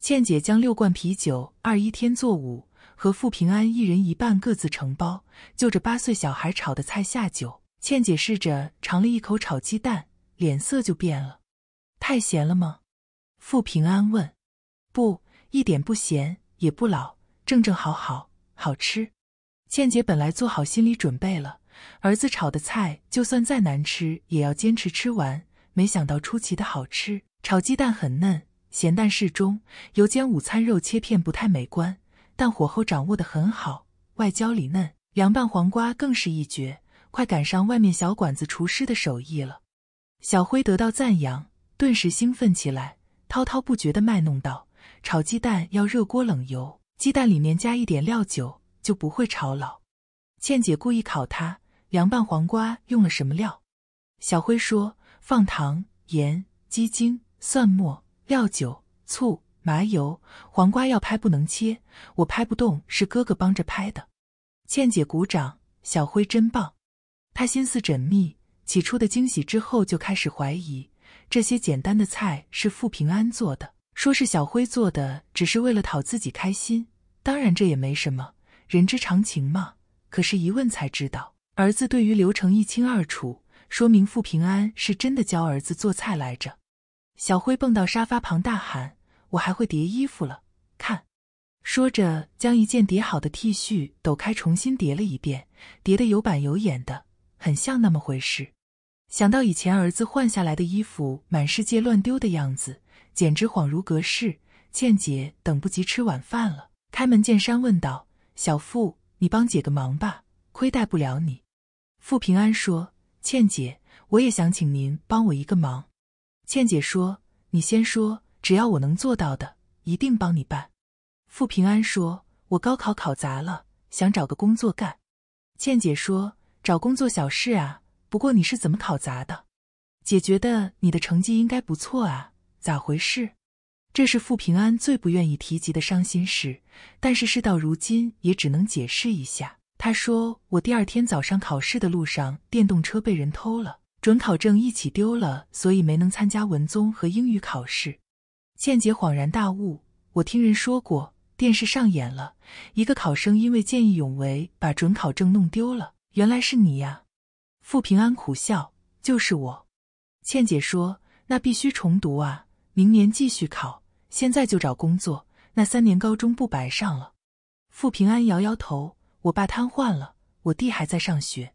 倩姐将六罐啤酒二一天作五，和傅平安一人一半各自承包。就着八岁小孩炒的菜下酒，倩姐试着尝了一口炒鸡蛋，脸色就变了。太咸了吗？傅平安问。不，一点不咸，也不老，正正好好，好吃。倩姐本来做好心理准备了。儿子炒的菜就算再难吃，也要坚持吃完。没想到出奇的好吃，炒鸡蛋很嫩，咸淡适中；油煎午餐肉切片不太美观，但火候掌握得很好，外焦里嫩。凉拌黄瓜更是一绝，快赶上外面小馆子厨师的手艺了。小辉得到赞扬，顿时兴奋起来，滔滔不绝地卖弄道：“炒鸡蛋要热锅冷油，鸡蛋里面加一点料酒，就不会炒老。”倩姐故意考他。凉拌黄瓜用了什么料？小辉说：放糖、盐、鸡精、蒜末、料酒、醋、麻油。黄瓜要拍不能切，我拍不动，是哥哥帮着拍的。倩姐鼓掌，小辉真棒，他心思缜密。起初的惊喜之后，就开始怀疑这些简单的菜是傅平安做的，说是小辉做的，只是为了讨自己开心。当然这也没什么，人之常情嘛。可是，一问才知道。儿子对于流程一清二楚，说明傅平安是真的教儿子做菜来着。小辉蹦到沙发旁大喊：“我还会叠衣服了，看！”说着将一件叠好的 T 恤抖开，重新叠了一遍，叠得有板有眼的，很像那么回事。想到以前儿子换下来的衣服满世界乱丢的样子，简直恍如隔世。倩姐等不及吃晚饭了，开门见山问道：“小傅，你帮姐个忙吧，亏待不了你。”傅平安说：“倩姐，我也想请您帮我一个忙。”倩姐说：“你先说，只要我能做到的，一定帮你办。”傅平安说：“我高考考砸了，想找个工作干。”倩姐说：“找工作小事啊，不过你是怎么考砸的？姐觉得你的成绩应该不错啊，咋回事？”这是傅平安最不愿意提及的伤心事，但是事到如今也只能解释一下。他说：“我第二天早上考试的路上，电动车被人偷了，准考证一起丢了，所以没能参加文综和英语考试。”倩姐恍然大悟：“我听人说过，电视上演了一个考生因为见义勇为把准考证弄丢了，原来是你呀！”傅平安苦笑：“就是我。”倩姐说：“那必须重读啊，明年继续考，现在就找工作，那三年高中不白上了。”傅平安摇摇头。我爸瘫痪了，我弟还在上学。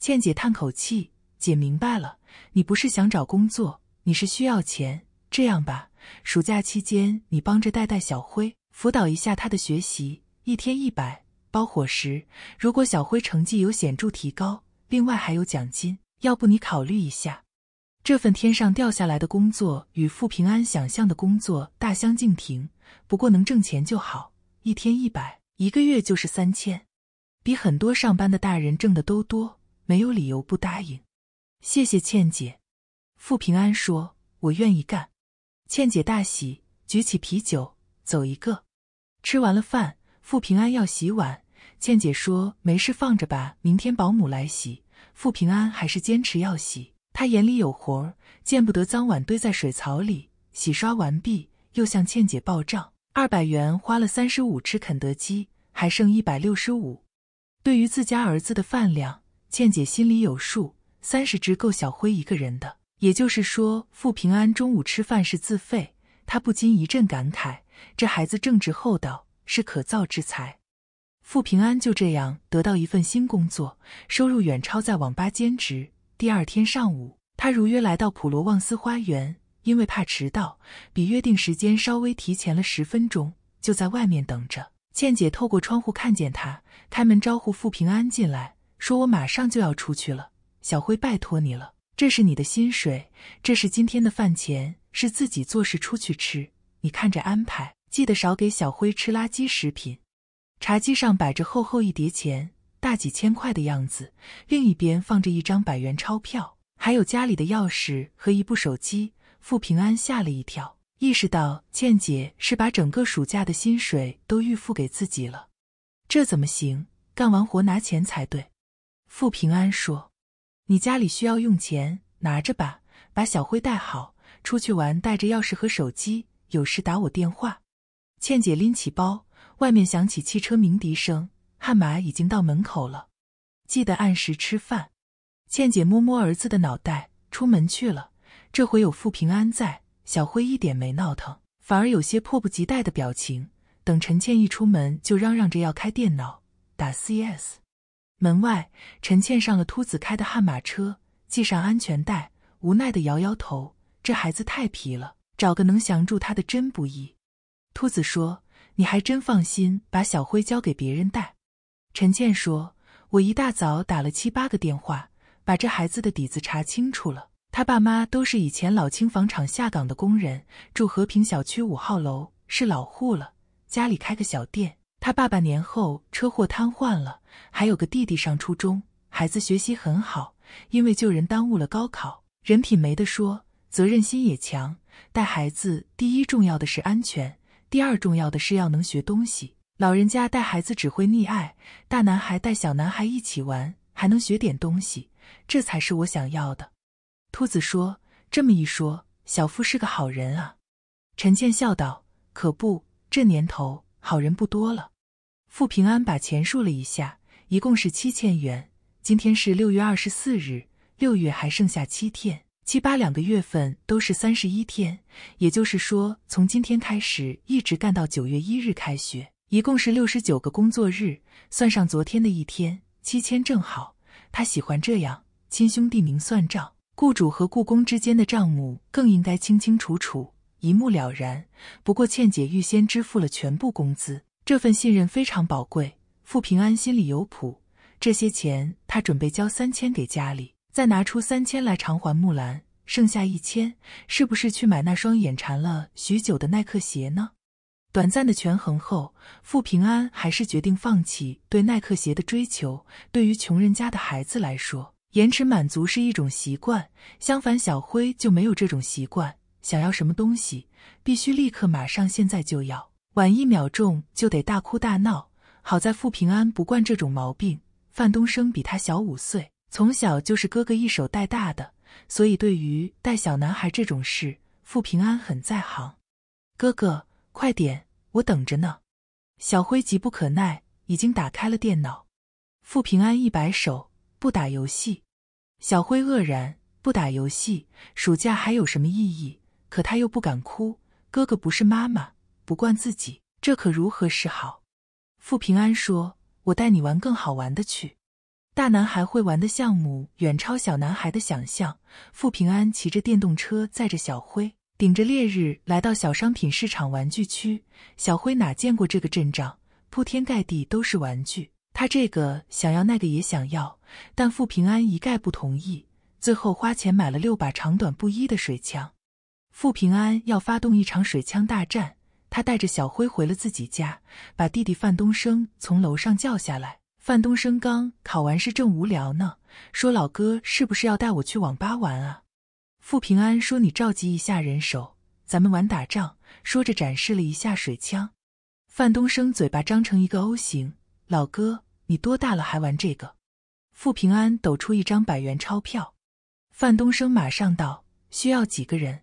倩姐叹口气：“姐明白了，你不是想找工作，你是需要钱。这样吧，暑假期间你帮着带带小辉，辅导一下他的学习，一天一百，包伙食。如果小辉成绩有显著提高，另外还有奖金。要不你考虑一下？这份天上掉下来的工作与傅平安想象的工作大相径庭，不过能挣钱就好，一天一百，一个月就是三千。”比很多上班的大人挣的都多，没有理由不答应。谢谢倩姐，傅平安说：“我愿意干。”倩姐大喜，举起啤酒，走一个。吃完了饭，傅平安要洗碗，倩姐说：“没事，放着吧，明天保姆来洗。”傅平安还是坚持要洗，他眼里有活儿，见不得脏碗堆在水槽里。洗刷完毕，又向倩姐报账：二百元花了三十五吃肯德基，还剩一百六十五。对于自家儿子的饭量，倩姐心里有数，三十只够小辉一个人的。也就是说，傅平安中午吃饭是自费，他不禁一阵感慨：这孩子正直厚道，是可造之才。傅平安就这样得到一份新工作，收入远超在网吧兼职。第二天上午，他如约来到普罗旺斯花园，因为怕迟到，比约定时间稍微提前了十分钟，就在外面等着。倩姐透过窗户看见他开门招呼傅平安进来，说：“我马上就要出去了，小辉，拜托你了。这是你的薪水，这是今天的饭钱，是自己做事出去吃，你看着安排。记得少给小辉吃垃圾食品。”茶几上摆着厚厚一叠钱，大几千块的样子；另一边放着一张百元钞票，还有家里的钥匙和一部手机。傅平安吓了一跳。意识到倩姐是把整个暑假的薪水都预付给自己了，这怎么行？干完活拿钱才对。付平安说：“你家里需要用钱，拿着吧。把小辉带好，出去玩带着钥匙和手机，有事打我电话。”倩姐拎起包，外面响起汽车鸣笛声，悍马已经到门口了。记得按时吃饭。倩姐摸摸儿子的脑袋，出门去了。这回有付平安在。小辉一点没闹腾，反而有些迫不及待的表情。等陈倩一出门，就嚷嚷着要开电脑打 CS。门外，陈倩上了秃子开的悍马车，系上安全带，无奈的摇摇头：“这孩子太皮了，找个能降住他的真不易。”秃子说：“你还真放心把小辉交给别人带？”陈倩说：“我一大早打了七八个电话，把这孩子的底子查清楚了。”他爸妈都是以前老轻纺厂下岗的工人，住和平小区五号楼，是老户了。家里开个小店。他爸爸年后车祸瘫痪了，还有个弟弟上初中，孩子学习很好，因为救人耽误了高考。人品没得说，责任心也强。带孩子第一重要的是安全，第二重要的是要能学东西。老人家带孩子只会溺爱，大男孩带小男孩一起玩，还能学点东西，这才是我想要的。兔子说：“这么一说，小傅是个好人啊。”陈倩笑道：“可不，这年头好人不多了。”傅平安把钱数了一下，一共是七千元。今天是六月二十四日，六月还剩下七天，七八两个月份都是三十一天，也就是说，从今天开始一直干到九月一日开学，一共是六十九个工作日，算上昨天的一天，七千正好。他喜欢这样，亲兄弟明算账。雇主和雇工之间的账目更应该清清楚楚、一目了然。不过倩姐预先支付了全部工资，这份信任非常宝贵。傅平安心里有谱，这些钱他准备交三千给家里，再拿出三千来偿还木兰，剩下一千，是不是去买那双眼馋了许久的耐克鞋呢？短暂的权衡后，傅平安还是决定放弃对耐克鞋的追求。对于穷人家的孩子来说，延迟满足是一种习惯，相反，小辉就没有这种习惯。想要什么东西，必须立刻、马上、现在就要，晚一秒钟就得大哭大闹。好在傅平安不惯这种毛病。范东升比他小五岁，从小就是哥哥一手带大的，所以对于带小男孩这种事，傅平安很在行。哥哥，快点，我等着呢！小辉急不可耐，已经打开了电脑。傅平安一摆手，不打游戏。小辉愕然，不打游戏，暑假还有什么意义？可他又不敢哭，哥哥不是妈妈，不惯自己，这可如何是好？傅平安说：“我带你玩更好玩的去。”大男孩会玩的项目远超小男孩的想象。傅平安骑着电动车载着小辉，顶着烈日来到小商品市场玩具区。小辉哪见过这个阵仗，铺天盖地都是玩具，他这个想要那个也想要。但傅平安一概不同意。最后花钱买了六把长短不一的水枪。傅平安要发动一场水枪大战。他带着小辉回了自己家，把弟弟范东升从楼上叫下来。范东升刚考完试，正无聊呢，说：“老哥，是不是要带我去网吧玩啊？”傅平安说：“你召集一下人手，咱们玩打仗。”说着展示了一下水枪。范东升嘴巴张成一个 O 型：“老哥，你多大了还玩这个？”傅平安抖出一张百元钞票，范东升马上道：“需要几个人？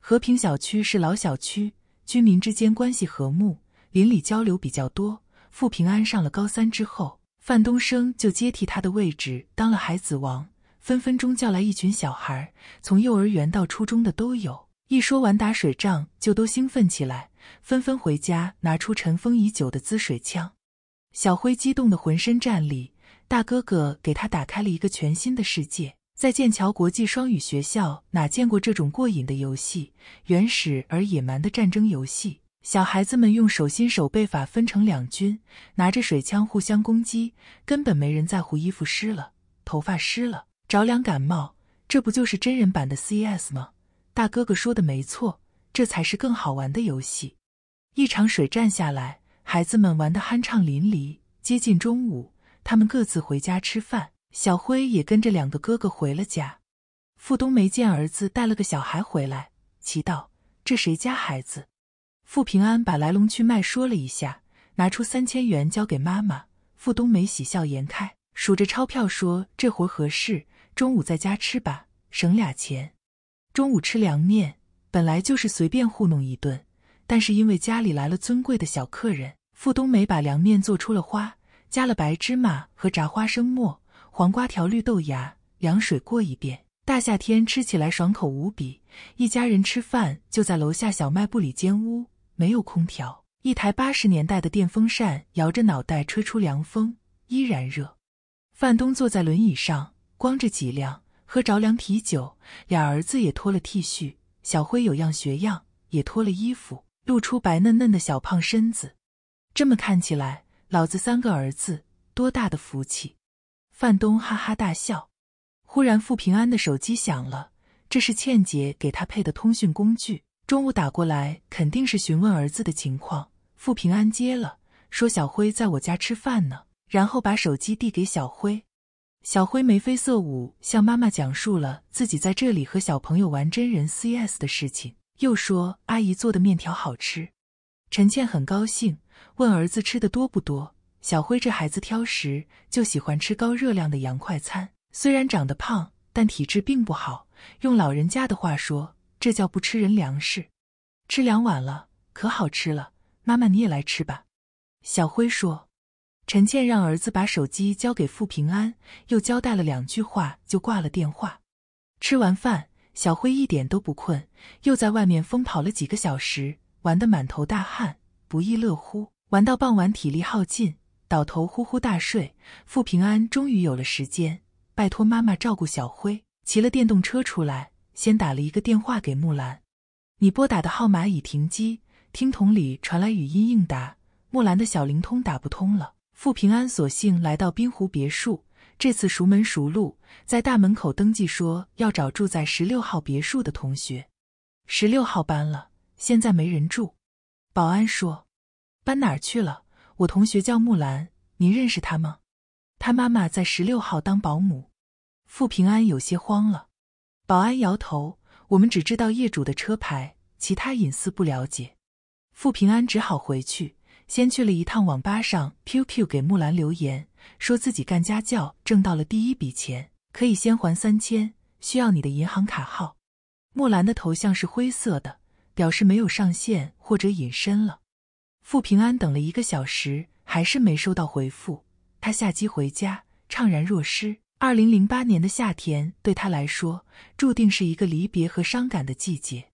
和平小区是老小区，居民之间关系和睦，邻里交流比较多。傅平安上了高三之后，范东升就接替他的位置，当了孩子王。分分钟叫来一群小孩，从幼儿园到初中的都有。一说完打水仗，就都兴奋起来，纷纷回家拿出尘封已久的滋水枪。小辉激动的浑身战栗。”大哥哥给他打开了一个全新的世界，在剑桥国际双语学校哪见过这种过瘾的游戏？原始而野蛮的战争游戏，小孩子们用手心手背法分成两军，拿着水枪互相攻击，根本没人在乎衣服湿了、头发湿了、着凉感冒。这不就是真人版的 CS 吗？大哥哥说的没错，这才是更好玩的游戏。一场水战下来，孩子们玩得酣畅淋漓，接近中午。他们各自回家吃饭，小辉也跟着两个哥哥回了家。付冬梅见儿子带了个小孩回来，奇道：“这谁家孩子？”傅平安把来龙去脉说了一下，拿出三千元交给妈妈。付冬梅喜笑颜开，数着钞票说：“这活合适，中午在家吃吧，省俩钱。”中午吃凉面本来就是随便糊弄一顿，但是因为家里来了尊贵的小客人，付冬梅把凉面做出了花。加了白芝麻和炸花生末，黄瓜条、绿豆芽，凉水过一遍。大夏天吃起来爽口无比。一家人吃饭就在楼下小卖部里间屋，没有空调，一台八十年代的电风扇摇着脑袋吹出凉风，依然热。范东坐在轮椅上，光着脊梁，喝着凉啤酒。俩儿子也脱了 T 恤，小辉有样学样，也脱了衣服，露出白嫩嫩的小胖身子。这么看起来。老子三个儿子，多大的福气！范东哈哈大笑。忽然，付平安的手机响了，这是倩姐给他配的通讯工具。中午打过来，肯定是询问儿子的情况。付平安接了，说小辉在我家吃饭呢，然后把手机递给小辉。小辉眉飞色舞，向妈妈讲述了自己在这里和小朋友玩真人 CS 的事情，又说阿姨做的面条好吃。陈倩很高兴，问儿子吃的多不多。小辉这孩子挑食，就喜欢吃高热量的洋快餐。虽然长得胖，但体质并不好。用老人家的话说，这叫不吃人粮食。吃两碗了，可好吃了。妈妈，你也来吃吧。小辉说。陈倩让儿子把手机交给付平安，又交代了两句话，就挂了电话。吃完饭，小辉一点都不困，又在外面疯跑了几个小时。玩得满头大汗，不亦乐乎。玩到傍晚，体力耗尽，倒头呼呼大睡。傅平安终于有了时间，拜托妈妈照顾小辉，骑了电动车出来，先打了一个电话给木兰：“你拨打的号码已停机。”听筒里传来语音应答。木兰的小灵通打不通了。傅平安索性来到滨湖别墅，这次熟门熟路，在大门口登记，说要找住在十六号别墅的同学。十六号搬了。现在没人住，保安说，搬哪儿去了？我同学叫木兰，您认识她吗？她妈妈在十六号当保姆。傅平安有些慌了，保安摇头，我们只知道业主的车牌，其他隐私不了解。傅平安只好回去，先去了一趟网吧，上 QQ 给木兰留言，说自己干家教挣到了第一笔钱，可以先还三千，需要你的银行卡号。木兰的头像是灰色的。表示没有上线或者隐身了。傅平安等了一个小时，还是没收到回复。他下机回家，怅然若失。二零零八年的夏天，对他来说，注定是一个离别和伤感的季节。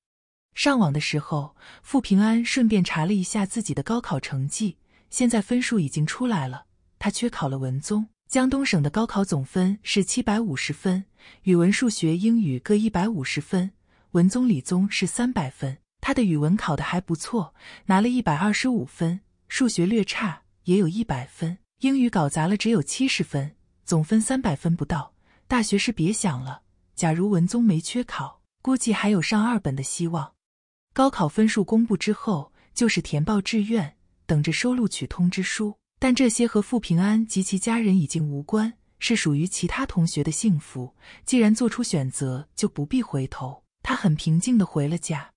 上网的时候，傅平安顺便查了一下自己的高考成绩。现在分数已经出来了，他缺考了文综。江东省的高考总分是七百五十分，语文、数学、英语各一百五十分，文综、理综是三百分。他的语文考得还不错，拿了一百二十五分，数学略差，也有一百分，英语搞砸了，只有七十分，总分三百分不到，大学是别想了。假如文综没缺考，估计还有上二本的希望。高考分数公布之后，就是填报志愿，等着收录取通知书。但这些和傅平安及其家人已经无关，是属于其他同学的幸福。既然做出选择，就不必回头。他很平静地回了家。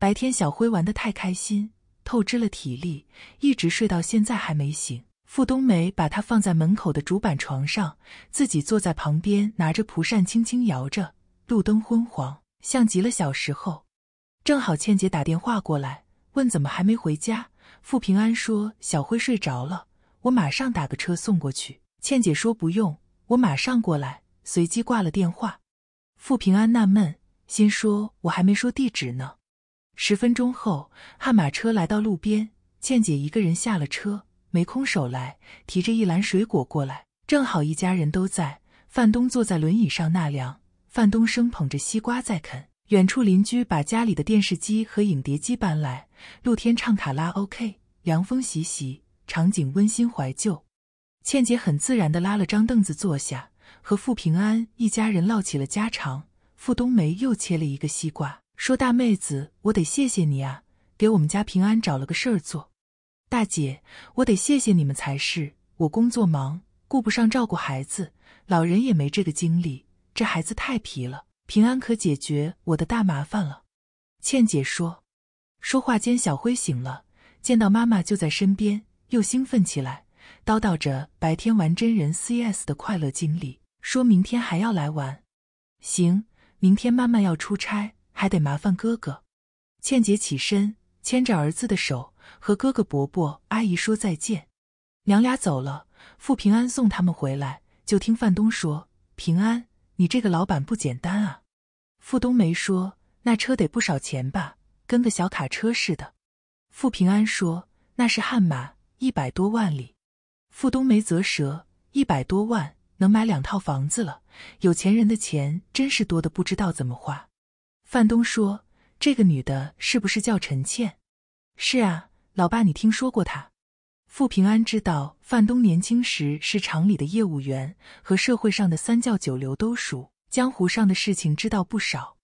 白天小辉玩得太开心，透支了体力，一直睡到现在还没醒。付冬梅把他放在门口的竹板床上，自己坐在旁边，拿着蒲扇轻轻摇着。路灯昏黄，像极了小时候。正好倩姐打电话过来，问怎么还没回家。傅平安说小辉睡着了，我马上打个车送过去。倩姐说不用，我马上过来。随即挂了电话。傅平安纳闷，心说我还没说地址呢。十分钟后，悍马车来到路边，倩姐一个人下了车，没空手来，提着一篮水果过来。正好一家人都在，范东坐在轮椅上纳凉，范东生捧着西瓜在啃。远处邻居把家里的电视机和影碟机搬来，露天唱卡拉 OK，凉风习习，场景温馨怀旧。倩姐很自然地拉了张凳子坐下，和傅平安一家人唠起了家常。傅冬梅又切了一个西瓜。说大妹子，我得谢谢你啊，给我们家平安找了个事儿做。大姐，我得谢谢你们才是。我工作忙，顾不上照顾孩子，老人也没这个精力，这孩子太皮了。平安可解决我的大麻烦了。倩姐说，说话间，小辉醒了，见到妈妈就在身边，又兴奋起来，叨叨着白天玩真人 CS 的快乐经历，说明天还要来玩。行，明天妈妈要出差。还得麻烦哥哥，倩姐起身牵着儿子的手和哥哥、伯伯、阿姨说再见。娘俩走了，傅平安送他们回来，就听范东说：“平安，你这个老板不简单啊。”傅冬梅说：“那车得不少钱吧？跟个小卡车似的。”傅平安说：“那是悍马，一百多万里。”傅冬梅则舌：“一百多万能买两套房子了。有钱人的钱真是多的，不知道怎么花。”范东说：“这个女的是不是叫陈倩？”“是啊，老爸，你听说过她？”傅平安知道范东年轻时是厂里的业务员，和社会上的三教九流都熟，江湖上的事情知道不少。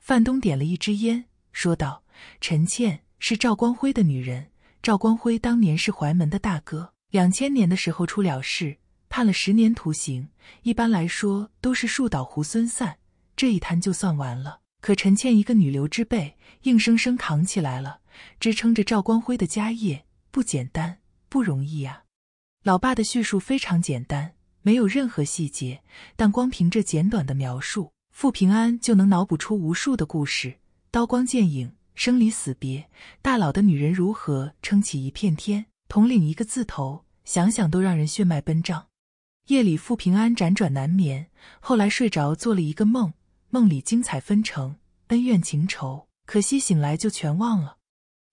范东点了一支烟，说道：“陈倩是赵光辉的女人。赵光辉当年是淮门的大哥，两千年的时候出了事，判了十年徒刑。一般来说，都是树倒猢狲散，这一摊就算完了。”可陈倩一个女流之辈，硬生生扛起来了，支撑着赵光辉的家业，不简单，不容易呀。老爸的叙述非常简单，没有任何细节，但光凭这简短的描述，傅平安就能脑补出无数的故事，刀光剑影，生离死别，大佬的女人如何撑起一片天，统领一个字头，想想都让人血脉奔张。夜里，傅平安辗转难眠，后来睡着做了一个梦。梦里精彩纷呈，恩怨情仇，可惜醒来就全忘了。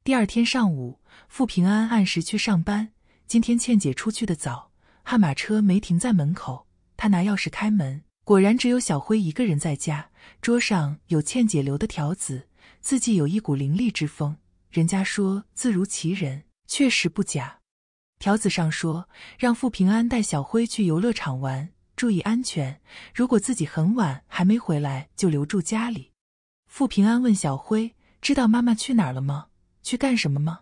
第二天上午，傅平安按时去上班。今天倩姐出去的早，悍马车没停在门口。他拿钥匙开门，果然只有小辉一个人在家。桌上有倩姐留的条子，字迹有一股凌厉之风。人家说字如其人，确实不假。条子上说让傅平安带小辉去游乐场玩。注意安全，如果自己很晚还没回来，就留住家里。傅平安问小辉：“知道妈妈去哪儿了吗？去干什么吗？”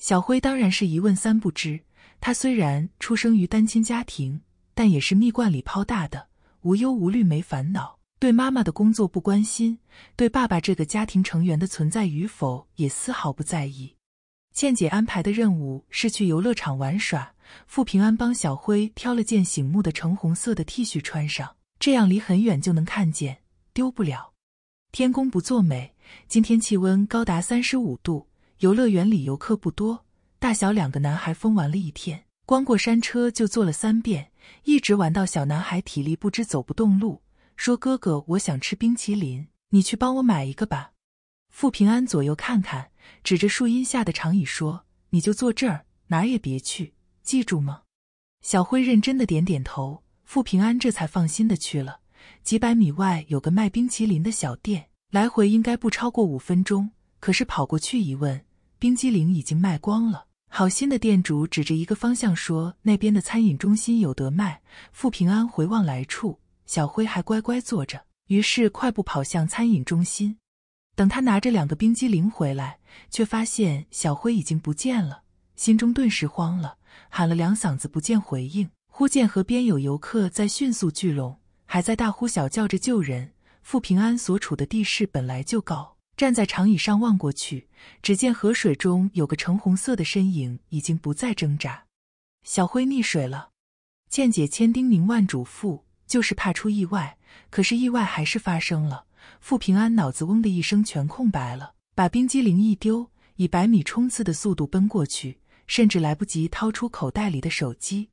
小辉当然是一问三不知。他虽然出生于单亲家庭，但也是蜜罐里泡大的，无忧无虑没烦恼，对妈妈的工作不关心，对爸爸这个家庭成员的存在与否也丝毫不在意。倩姐安排的任务是去游乐场玩耍。傅平安帮小辉挑了件醒目的橙红色的 T 恤穿上，这样离很远就能看见，丢不了。天公不作美，今天气温高达三十五度，游乐园里游客不多。大小两个男孩疯玩了一天，光过山车就坐了三遍，一直玩到小男孩体力不支走不动路，说：“哥哥，我想吃冰淇淋，你去帮我买一个吧。”傅平安左右看看，指着树荫下的长椅说：“你就坐这儿，哪儿也别去，记住吗？”小辉认真的点点头。傅平安这才放心的去了。几百米外有个卖冰淇淋的小店，来回应该不超过五分钟。可是跑过去一问，冰激凌已经卖光了。好心的店主指着一个方向说：“那边的餐饮中心有得卖。”傅平安回望来处，小辉还乖乖坐着，于是快步跑向餐饮中心。等他拿着两个冰激凌回来，却发现小辉已经不见了，心中顿时慌了，喊了两嗓子，不见回应。忽见河边有游客在迅速聚拢，还在大呼小叫着救人。傅平安所处的地势本来就高，站在长椅上望过去，只见河水中有个橙红色的身影已经不再挣扎，小辉溺水了。倩姐千叮咛万嘱咐，就是怕出意外，可是意外还是发生了。傅平安脑子嗡的一声，全空白了，把冰激凌一丢，以百米冲刺的速度奔过去，甚至来不及掏出口袋里的手机。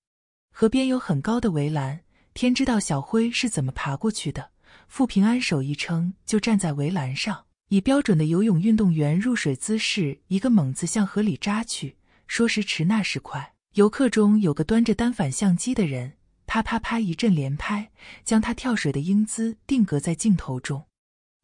河边有很高的围栏，天知道小辉是怎么爬过去的。傅平安手一撑，就站在围栏上，以标准的游泳运动员入水姿势，一个猛子向河里扎去。说时迟，那时快，游客中有个端着单反相机的人，啪啪啪一阵连拍，将他跳水的英姿定格在镜头中。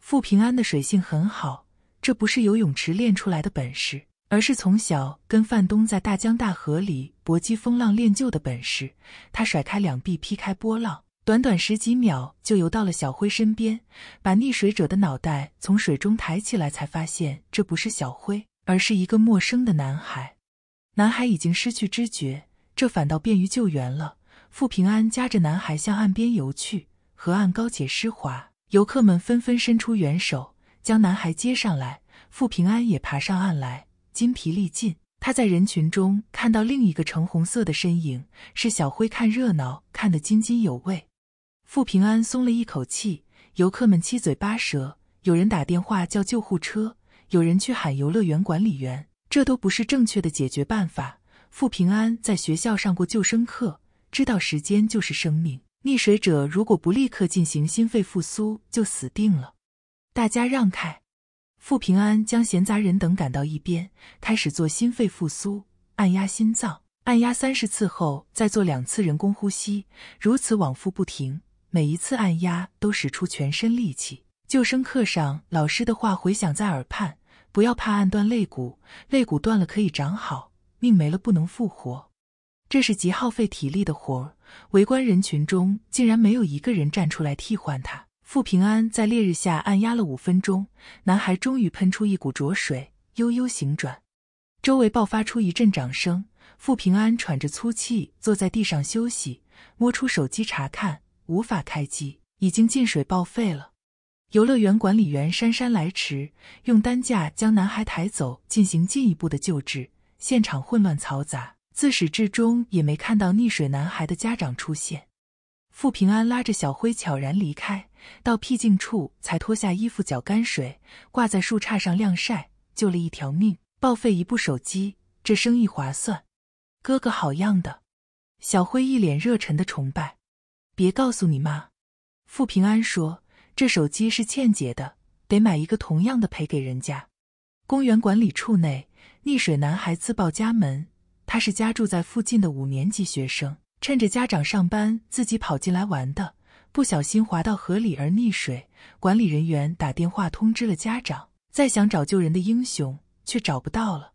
傅平安的水性很好，这不是游泳池练出来的本事，而是从小跟范东在大江大河里搏击风浪练就的本事。他甩开两臂劈开波浪，短短十几秒就游到了小辉身边，把溺水者的脑袋从水中抬起来，才发现这不是小辉，而是一个陌生的男孩。男孩已经失去知觉，这反倒便于救援了。傅平安夹着男孩向岸边游去，河岸高且湿滑。游客们纷纷伸出援手，将男孩接上来。傅平安也爬上岸来，筋疲力尽。他在人群中看到另一个橙红色的身影，是小辉看热闹看得津津有味。傅平安松了一口气。游客们七嘴八舌，有人打电话叫救护车，有人去喊游乐园管理员。这都不是正确的解决办法。傅平安在学校上过救生课，知道时间就是生命。溺水者如果不立刻进行心肺复苏，就死定了。大家让开！傅平安将闲杂人等赶到一边，开始做心肺复苏，按压心脏，按压三十次后再做两次人工呼吸，如此往复不停。每一次按压都使出全身力气。救生课上老师的话回响在耳畔：不要怕按断肋骨，肋骨断了可以长好，命没了不能复活。这是极耗费体力的活儿。围观人群中竟然没有一个人站出来替换他。傅平安在烈日下按压了五分钟，男孩终于喷出一股浊水，悠悠醒转。周围爆发出一阵掌声。傅平安喘着粗气坐在地上休息，摸出手机查看，无法开机，已经进水报废了。游乐园管理员姗姗来迟，用担架将男孩抬走进行进一步的救治。现场混乱嘈杂。自始至终也没看到溺水男孩的家长出现。傅平安拉着小辉悄然离开，到僻静处才脱下衣服，脚干水挂在树杈上晾晒，救了一条命，报废一部手机，这生意划算。哥哥好样的！小辉一脸热忱的崇拜。别告诉你妈，傅平安说这手机是倩姐的，得买一个同样的赔给人家。公园管理处内，溺水男孩自报家门。他是家住在附近的五年级学生，趁着家长上班，自己跑进来玩的，不小心滑到河里而溺水。管理人员打电话通知了家长，再想找救人的英雄却找不到了。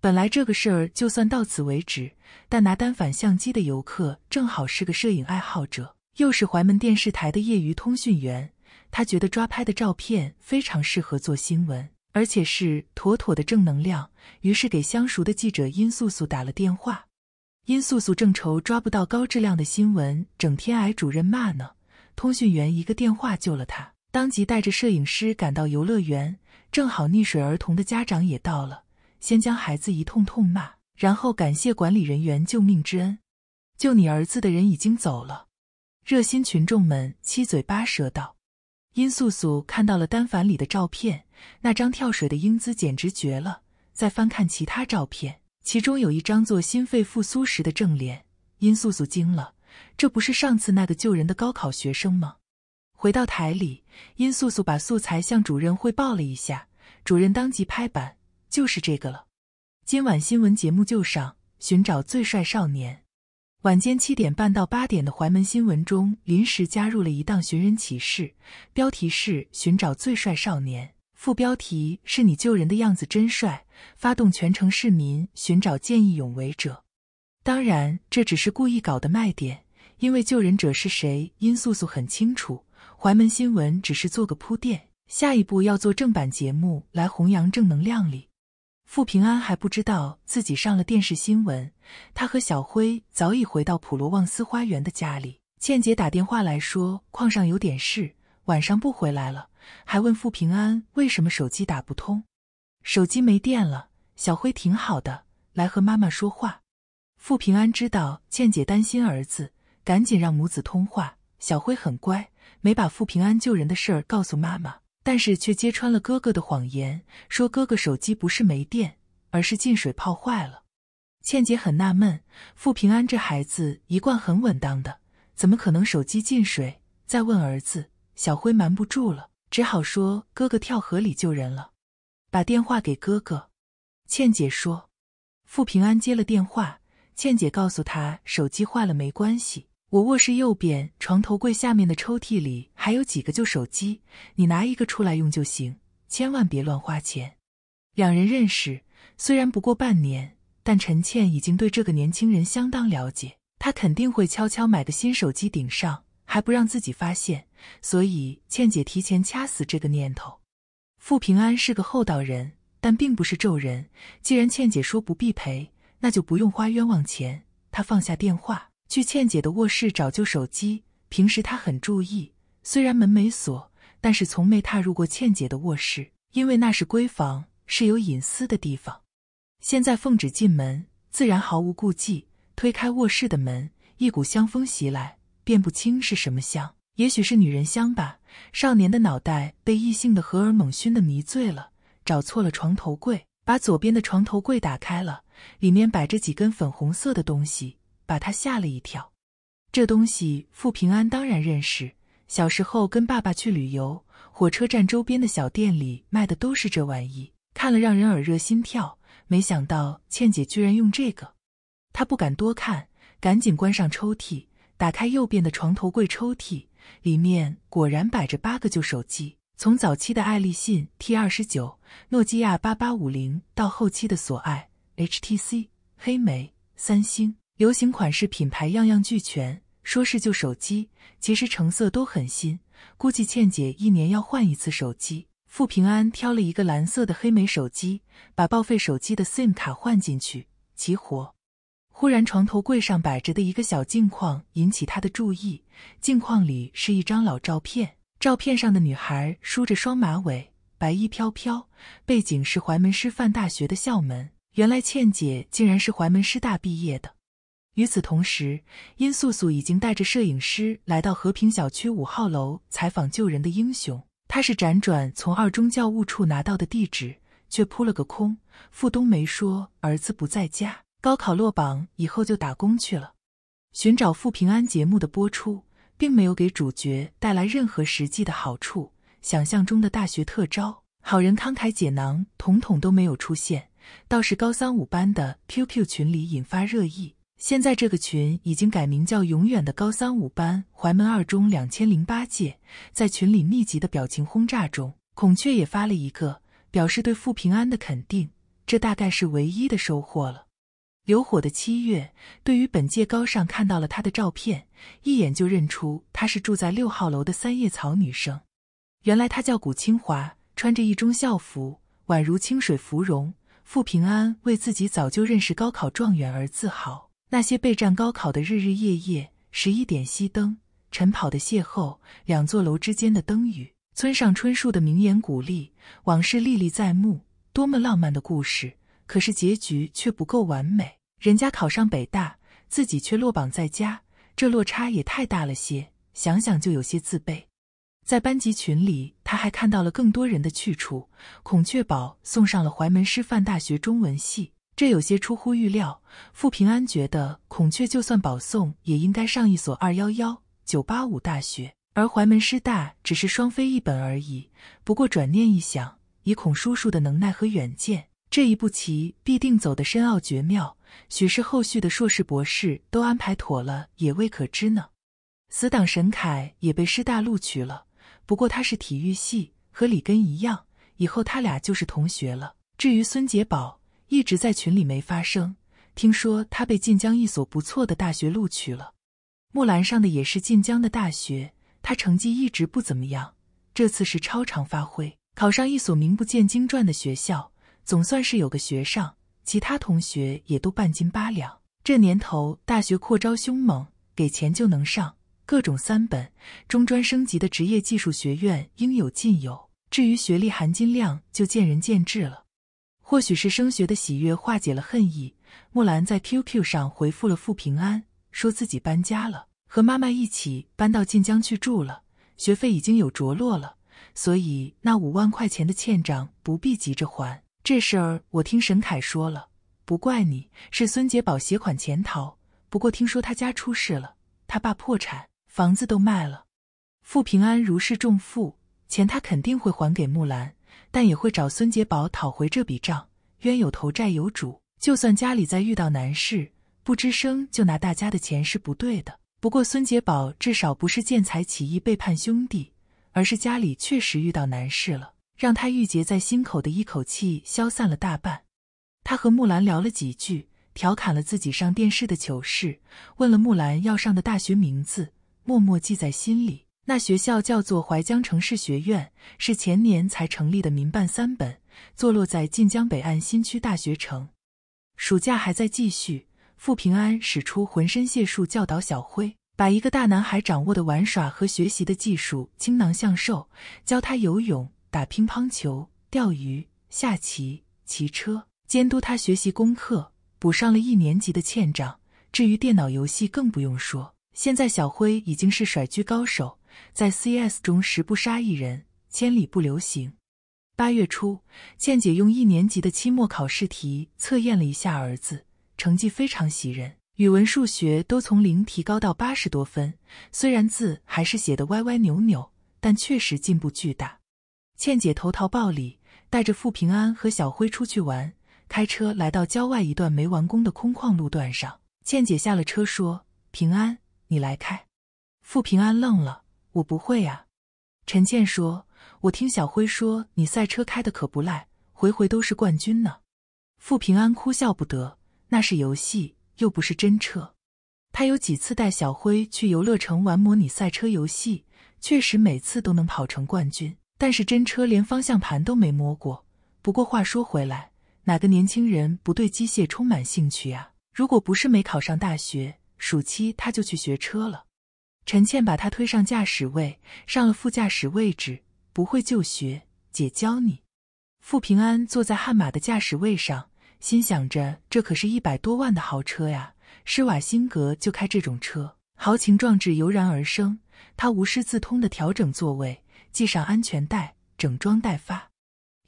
本来这个事儿就算到此为止，但拿单反相机的游客正好是个摄影爱好者，又是怀门电视台的业余通讯员，他觉得抓拍的照片非常适合做新闻。而且是妥妥的正能量，于是给相熟的记者殷素素打了电话。殷素素正愁抓不到高质量的新闻，整天挨主任骂呢。通讯员一个电话救了他，当即带着摄影师赶到游乐园，正好溺水儿童的家长也到了，先将孩子一通痛骂，然后感谢管理人员救命之恩。救你儿子的人已经走了，热心群众们七嘴八舌道。殷素素看到了单反里的照片，那张跳水的英姿简直绝了。再翻看其他照片，其中有一张做心肺复苏时的正脸，殷素素惊了，这不是上次那个救人的高考学生吗？回到台里，殷素素把素材向主任汇报了一下，主任当即拍板，就是这个了。今晚新闻节目就上《寻找最帅少年》。晚间七点半到八点的怀门新闻中，临时加入了一档寻人启事，标题是“寻找最帅少年”，副标题是“你救人的样子真帅”，发动全城市民寻找见义勇为者。当然，这只是故意搞的卖点，因为救人者是谁，殷素素很清楚。怀门新闻只是做个铺垫，下一步要做正版节目来弘扬正能量里。傅平安还不知道自己上了电视新闻，他和小辉早已回到普罗旺斯花园的家里。倩姐打电话来说矿上有点事，晚上不回来了，还问傅平安为什么手机打不通，手机没电了。小辉挺好的，来和妈妈说话。傅平安知道倩姐担心儿子，赶紧让母子通话。小辉很乖，没把傅平安救人的事儿告诉妈妈。但是却揭穿了哥哥的谎言，说哥哥手机不是没电，而是进水泡坏了。倩姐很纳闷，傅平安这孩子一贯很稳当的，怎么可能手机进水？再问儿子小辉，瞒不住了，只好说哥哥跳河里救人了。把电话给哥哥，倩姐说，傅平安接了电话，倩姐告诉他手机坏了没关系。我卧室右边床头柜下面的抽屉里还有几个旧手机，你拿一个出来用就行，千万别乱花钱。两人认识，虽然不过半年，但陈倩已经对这个年轻人相当了解。她肯定会悄悄买个新手机顶上，还不让自己发现，所以倩姐提前掐死这个念头。傅平安是个厚道人，但并不是咒人。既然倩姐说不必赔，那就不用花冤枉钱。他放下电话。去倩姐的卧室找旧手机，平时她很注意，虽然门没锁，但是从没踏入过倩姐的卧室，因为那是闺房，是有隐私的地方。现在奉旨进门，自然毫无顾忌，推开卧室的门，一股香风袭来，辨不清是什么香，也许是女人香吧。少年的脑袋被异性的荷尔蒙熏得迷醉了，找错了床头柜，把左边的床头柜打开了，里面摆着几根粉红色的东西。把他吓了一跳，这东西傅平安当然认识。小时候跟爸爸去旅游，火车站周边的小店里卖的都是这玩意，看了让人耳热心跳。没想到倩姐居然用这个，他不敢多看，赶紧关上抽屉，打开右边的床头柜抽屉，里面果然摆着八个旧手机，从早期的爱立信 T 二十九、诺基亚八八五零，到后期的索爱、HTC、黑莓、三星。流行款式、品牌样样俱全。说是旧手机，其实成色都很新。估计倩姐一年要换一次手机。傅平安挑了一个蓝色的黑莓手机，把报废手机的 SIM 卡换进去，齐活。忽然，床头柜上摆着的一个小镜框引起他的注意。镜框里是一张老照片，照片上的女孩梳着双马尾，白衣飘飘，背景是怀门师范大学的校门。原来，倩姐竟然是怀门师大毕业的。与此同时，殷素素已经带着摄影师来到和平小区五号楼采访救人的英雄。他是辗转从二中教务处拿到的地址，却扑了个空。付冬梅说：“儿子不在家，高考落榜以后就打工去了。”寻找傅平安节目的播出，并没有给主角带来任何实际的好处。想象中的大学特招、好人慷慨解囊，统统都没有出现。倒是高三五班的 QQ 群里引发热议。现在这个群已经改名叫“永远的高三五班，怀门二中两千零八届”。在群里密集的表情轰炸中，孔雀也发了一个，表示对傅平安的肯定。这大概是唯一的收获了。流火的七月，对于本届高上看到了他的照片，一眼就认出她是住在六号楼的三叶草女生。原来她叫古清华，穿着一中校服，宛如清水芙蓉。傅平安为自己早就认识高考状元而自豪。那些备战高考的日日夜夜，十一点熄灯，晨跑的邂逅，两座楼之间的灯语，村上春树的名言鼓励，往事历历在目。多么浪漫的故事，可是结局却不够完美。人家考上北大，自己却落榜在家，这落差也太大了些，想想就有些自卑。在班级群里，他还看到了更多人的去处：孔雀宝送上了淮门师范大学中文系。这有些出乎预料。傅平安觉得，孔雀就算保送，也应该上一所二幺幺、九八五大学，而淮门师大只是双非一本而已。不过转念一想，以孔叔叔的能耐和远见，这一步棋必定走得深奥绝妙，许是后续的硕士、博士都安排妥了，也未可知呢。死党沈凯也被师大录取了，不过他是体育系，和李根一样，以后他俩就是同学了。至于孙杰宝。一直在群里没发声。听说他被晋江一所不错的大学录取了。木兰上的也是晋江的大学，他成绩一直不怎么样，这次是超常发挥，考上一所名不见经传的学校，总算是有个学上。其他同学也都半斤八两。这年头，大学扩招凶猛，给钱就能上，各种三本、中专升级的职业技术学院应有尽有。至于学历含金量，就见仁见智了。或许是升学的喜悦化解了恨意，木兰在 QQ 上回复了傅平安，说自己搬家了，和妈妈一起搬到晋江去住了，学费已经有着落了，所以那五万块钱的欠账不必急着还。这事儿我听沈凯说了，不怪你，是孙杰宝携款潜逃。不过听说他家出事了，他爸破产，房子都卖了。傅平安如释重负，钱他肯定会还给木兰。但也会找孙杰宝讨回这笔账，冤有头债有主。就算家里再遇到难事，不吱声就拿大家的钱是不对的。不过孙杰宝至少不是见财起意背叛兄弟，而是家里确实遇到难事了，让他郁结在心口的一口气消散了大半。他和木兰聊了几句，调侃了自己上电视的糗事，问了木兰要上的大学名字，默默记在心里。那学校叫做淮江城市学院，是前年才成立的民办三本，坐落在晋江北岸新区大学城。暑假还在继续，傅平安使出浑身解数教导小辉，把一个大男孩掌握的玩耍和学习的技术倾囊相授，教他游泳、打乒乓球、钓鱼、下棋、骑车，监督他学习功课，补上了一年级的欠账。至于电脑游戏，更不用说，现在小辉已经是甩狙高手。在 CS 中，十不杀一人，千里不留行。八月初，倩姐用一年级的期末考试题测验了一下儿子，成绩非常喜人，语文、数学都从零提高到八十多分。虽然字还是写的歪歪扭扭，但确实进步巨大。倩姐投桃报李，带着傅平安和小辉出去玩，开车来到郊外一段没完工的空旷路段上，倩姐下了车说：“平安，你来开。”傅平安愣了。我不会啊，陈倩说：“我听小辉说你赛车开的可不赖，回回都是冠军呢。”傅平安哭笑不得：“那是游戏，又不是真车。他有几次带小辉去游乐城玩模拟赛车游戏，确实每次都能跑成冠军。但是真车连方向盘都没摸过。不过话说回来，哪个年轻人不对机械充满兴趣呀？如果不是没考上大学，暑期他就去学车了。”陈倩把他推上驾驶位，上了副驾驶位置，不会就学，姐教你。傅平安坐在悍马的驾驶位上，心想着这可是一百多万的豪车呀，施瓦辛格就开这种车，豪情壮志油然而生。他无师自通地调整座位，系上安全带，整装待发。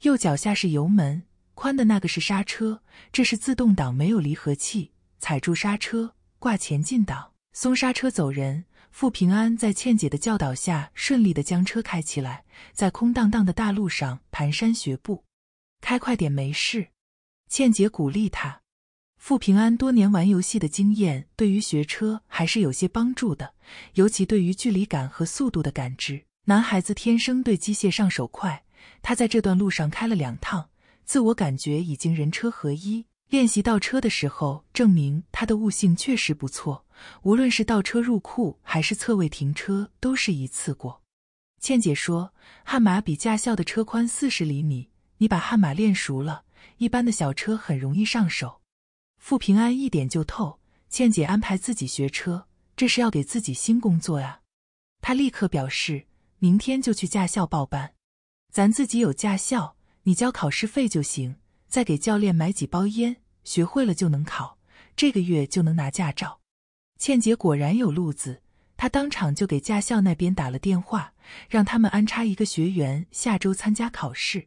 右脚下是油门，宽的那个是刹车，这是自动挡，没有离合器，踩住刹车，挂前进档，松刹车走人。傅平安在倩姐的教导下，顺利的将车开起来，在空荡荡的大路上蹒跚学步。开快点，没事。倩姐鼓励他。傅平安多年玩游戏的经验，对于学车还是有些帮助的，尤其对于距离感和速度的感知。男孩子天生对机械上手快，他在这段路上开了两趟，自我感觉已经人车合一。练习倒车的时候，证明他的悟性确实不错。无论是倒车入库还是侧位停车，都是一次过。倩姐说，悍马比驾校的车宽四十厘米，你把悍马练熟了，一般的小车很容易上手。傅平安一点就透，倩姐安排自己学车，这是要给自己新工作呀。他立刻表示，明天就去驾校报班。咱自己有驾校，你交考试费就行。再给教练买几包烟，学会了就能考，这个月就能拿驾照。倩姐果然有路子，她当场就给驾校那边打了电话，让他们安插一个学员下周参加考试。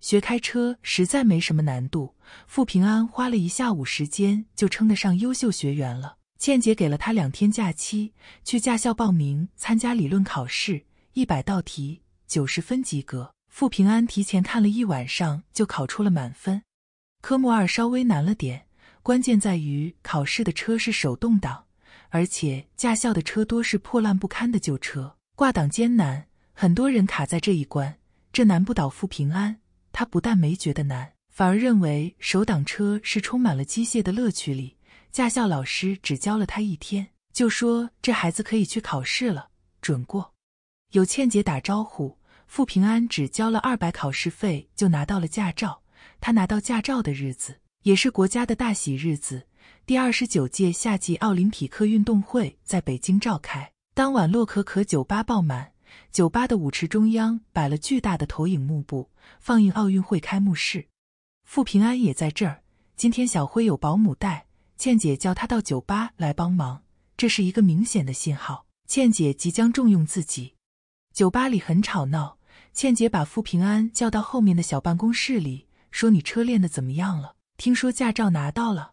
学开车实在没什么难度，傅平安花了一下午时间就称得上优秀学员了。倩姐给了他两天假期，去驾校报名参加理论考试，一百道题，九十分及格。傅平安提前看了一晚上，就考出了满分。科目二稍微难了点，关键在于考试的车是手动挡，而且驾校的车多是破烂不堪的旧车，挂档艰难，很多人卡在这一关。这难不倒傅平安，他不但没觉得难，反而认为手挡车是充满了机械的乐趣。里驾校老师只教了他一天，就说这孩子可以去考试了，准过。有倩姐打招呼。傅平安只交了二百考试费就拿到了驾照。他拿到驾照的日子也是国家的大喜日子，第二十九届夏季奥林匹克运动会在北京召开。当晚，洛可可酒吧爆满，酒吧的舞池中央摆了巨大的投影幕布，放映奥运会开幕式。傅平安也在这儿。今天小辉有保姆带，倩姐叫他到酒吧来帮忙，这是一个明显的信号，倩姐即将重用自己。酒吧里很吵闹。倩姐把傅平安叫到后面的小办公室里，说：“你车练的怎么样了？听说驾照拿到了？”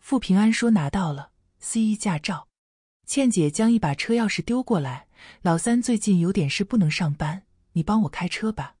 傅平安说：“拿到了 C 一驾照。”倩姐将一把车钥匙丢过来：“老三最近有点事，不能上班，你帮我开车吧。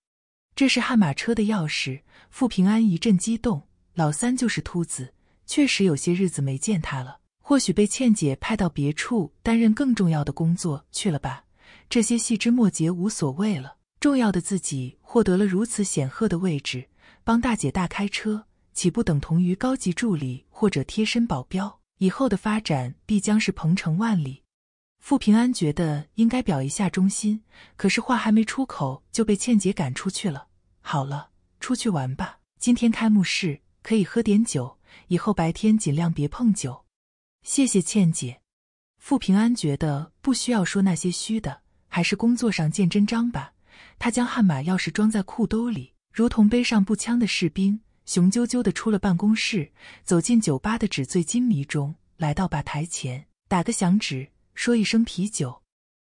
这是悍马车的钥匙。”傅平安一阵激动：“老三就是秃子，确实有些日子没见他了，或许被倩姐派到别处担任更重要的工作去了吧。这些细枝末节无所谓了。”重要的自己获得了如此显赫的位置，帮大姐大开车，岂不等同于高级助理或者贴身保镖？以后的发展必将是鹏程万里。傅平安觉得应该表一下忠心，可是话还没出口就被倩姐赶出去了。好了，出去玩吧。今天开幕式可以喝点酒，以后白天尽量别碰酒。谢谢倩姐。傅平安觉得不需要说那些虚的，还是工作上见真章吧。他将悍马钥匙装在裤兜里，如同背上步枪的士兵，雄赳赳地出了办公室，走进酒吧的纸醉金迷中，来到吧台前，打个响指，说一声“啤酒”。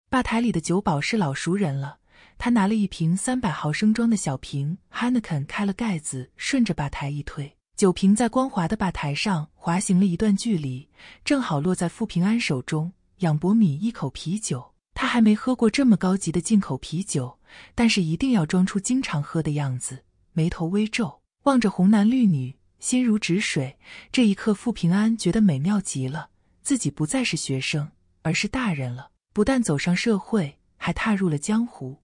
吧台里的酒保是老熟人了，他拿了一瓶三百毫升装的小瓶哈纳肯，开了盖子，顺着吧台一推，酒瓶在光滑的吧台上滑行了一段距离，正好落在傅平安手中。仰脖米一口啤酒，他还没喝过这么高级的进口啤酒。但是一定要装出经常喝的样子，眉头微皱，望着红男绿女，心如止水。这一刻，傅平安觉得美妙极了，自己不再是学生，而是大人了，不但走上社会，还踏入了江湖。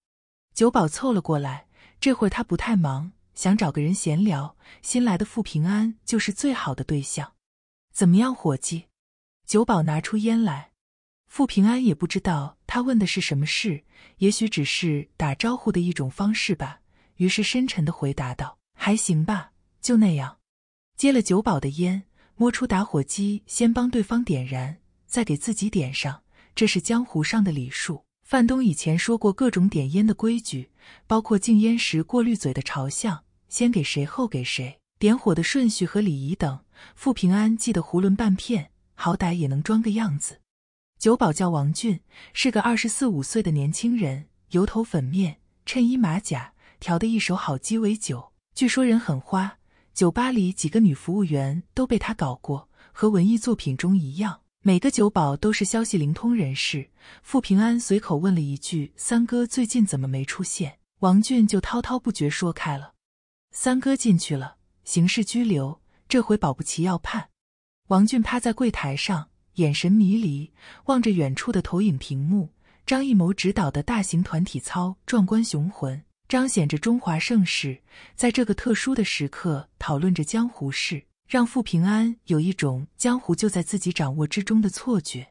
酒保凑了过来，这会儿他不太忙，想找个人闲聊，新来的傅平安就是最好的对象。怎么样，伙计？酒保拿出烟来。傅平安也不知道他问的是什么事，也许只是打招呼的一种方式吧。于是深沉的回答道：“还行吧，就那样。”接了酒保的烟，摸出打火机，先帮对方点燃，再给自己点上。这是江湖上的礼数。范东以前说过各种点烟的规矩，包括敬烟时过滤嘴的朝向、先给谁后给谁、点火的顺序和礼仪等。傅平安记得囫囵半片，好歹也能装个样子。酒保叫王俊，是个二十四五岁的年轻人，油头粉面，衬衣马甲，调的一手好鸡尾酒。据说人很花，酒吧里几个女服务员都被他搞过。和文艺作品中一样，每个酒保都是消息灵通人士。傅平安随口问了一句：“三哥最近怎么没出现？”王俊就滔滔不绝说开了：“三哥进去了，刑事拘留，这回保不齐要判。”王俊趴在柜台上。眼神迷离，望着远处的投影屏幕。张艺谋指导的大型团体操壮观雄浑，彰显着中华盛世。在这个特殊的时刻，讨论着江湖事，让傅平安有一种江湖就在自己掌握之中的错觉。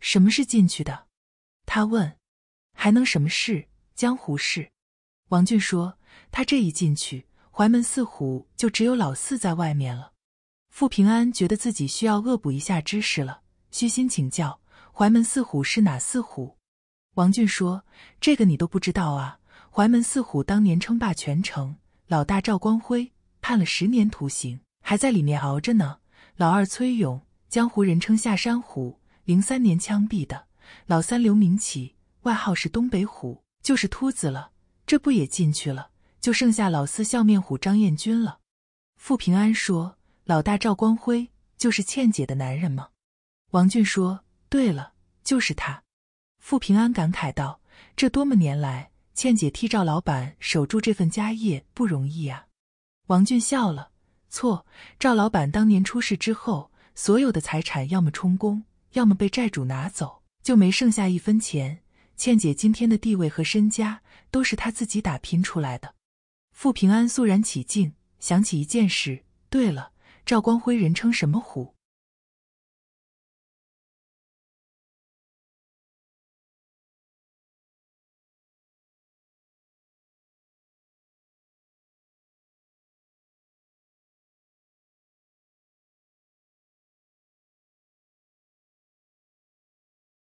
什么是进去的？他问。还能什么事？江湖事。王俊说。他这一进去，怀门四虎就只有老四在外面了。傅平安觉得自己需要恶补一下知识了。虚心请教，怀门四虎是哪四虎？王俊说：“这个你都不知道啊？怀门四虎当年称霸全城，老大赵光辉判了十年徒刑，还在里面熬着呢。老二崔勇，江湖人称下山虎，零三年枪毙的。老三刘明启，外号是东北虎，就是秃子了，这不也进去了？就剩下老四笑面虎张彦军了。”傅平安说：“老大赵光辉就是倩姐的男人吗？”王俊说：“对了，就是他。”傅平安感慨道：“这多么年来，倩姐替赵老板守住这份家业不容易啊！”王俊笑了：“错，赵老板当年出事之后，所有的财产要么充公，要么被债主拿走，就没剩下一分钱。倩姐今天的地位和身家，都是她自己打拼出来的。”傅平安肃然起敬，想起一件事：“对了，赵光辉人称什么虎？”